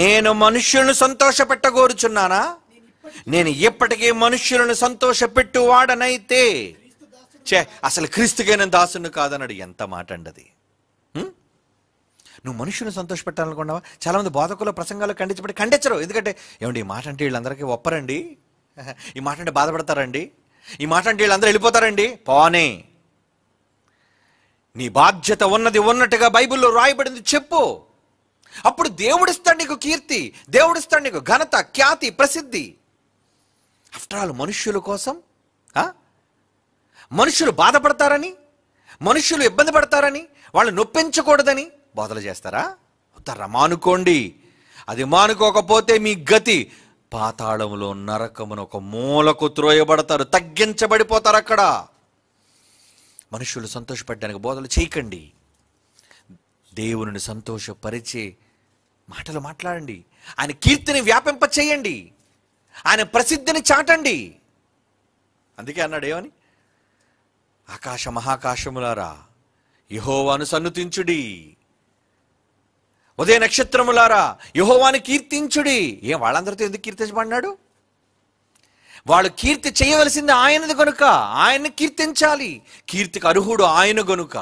నేను మనుష్యులను సంతోష పెట్టగోరుచున్నానా నేను ఇప్పటికీ మనుష్యులను సంతోష పెట్టువాడనైతే చే అసలు క్రీస్తుకే నేను దాసును కాదన్నాడు ఎంత మాట అండి అది నువ్వు మనుషులను సంతోషపెట్టాలనుకున్నావా మంది బోధకుల ప్రసంగాలు ఖండించబడి ఖండించరు ఎందుకంటే ఏమండి ఈ మాట అంటే వీళ్ళందరికీ ఒప్పరండి ఈ మాట అంటే బాధపడతారండి ఈ మాట అంటే వీళ్ళందరూ వెళ్ళిపోతారండి పోనే నీ బాధ్యత ఉన్నది ఉన్నట్టుగా బైబిల్లో రాయబడింది చెప్పు అప్పుడు దేవుడిస్తాడు నీకు కీర్తి దేవుడిస్తాడు నీకు ఘనత ఖ్యాతి ప్రసిద్ధి ఆఫ్టర్ ఆల్ మనుష్యుల కోసం మనుషులు బాధపడతారని మనుషులు ఇబ్బంది పడతారని వాళ్ళు నొప్పించకూడదని బోధలు చేస్తారా వద్దరా మానుకోండి అది మానుకోకపోతే మీ గతి పాతాళంలో నరకమును ఒక మూలకు త్రోయబడతారు తగ్గించబడిపోతారు అక్కడ మనుషులు సంతోషపడ్డానికి బోధలు చేయకండి దేవుని సంతోషపరిచే మాటలు మాట్లాడండి ఆయన కీర్తిని వ్యాపింప చేయండి ఆయన ప్రసిద్ధిని చాటండి అందుకే అన్నాడు ఏమని ఆకాశ మహాకాశములారా యహోవాను సన్నుతించుడి ఉదయ నక్షత్రములారా యుహోవాని కీర్తించుడి ఏం వాళ్ళందరితో ఎందుకు కీర్తించబడినాడు వాళ్ళు కీర్తి చేయవలసింది ఆయనది గనుక ఆయన్ని కీర్తించాలి కీర్తికి అర్హుడు ఆయన గనుక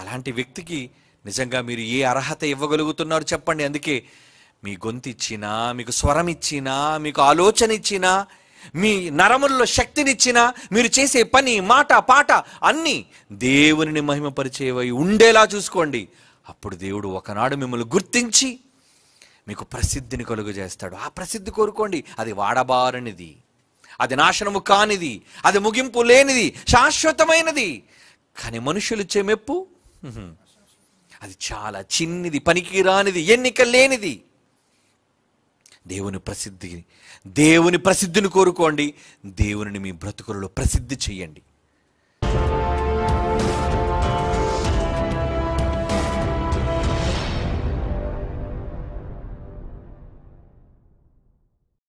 అలాంటి వ్యక్తికి నిజంగా మీరు ఏ అర్హత ఇవ్వగలుగుతున్నారు చెప్పండి అందుకే మీ గొంతు ఇచ్చినా మీకు స్వరం ఇచ్చినా మీకు ఆలోచన ఇచ్చినా మీ నరముల్లో శక్తినిచ్చినా మీరు చేసే పని మాట పాట అన్నీ దేవుని మహిమపరిచేవై ఉండేలా చూసుకోండి అప్పుడు దేవుడు ఒకనాడు మిమ్మల్ని గుర్తించి మీకు ప్రసిద్ధిని కలుగజేస్తాడు ఆ ప్రసిద్ధి కోరుకోండి అది వాడబారనిది అది నాశనము కానిది అది ముగింపు లేనిది శాశ్వతమైనది కానీ మనుషులు ఇచ్చే మెప్పు అది చాలా చిన్నది పనికి రానిది ఎన్నిక లేనిది దేవుని ప్రసిద్ధి దేవుని ప్రసిద్ధిని కోరుకోండి దేవుని మీ బ్రతుకులలో ప్రసిద్ధి చెయ్యండి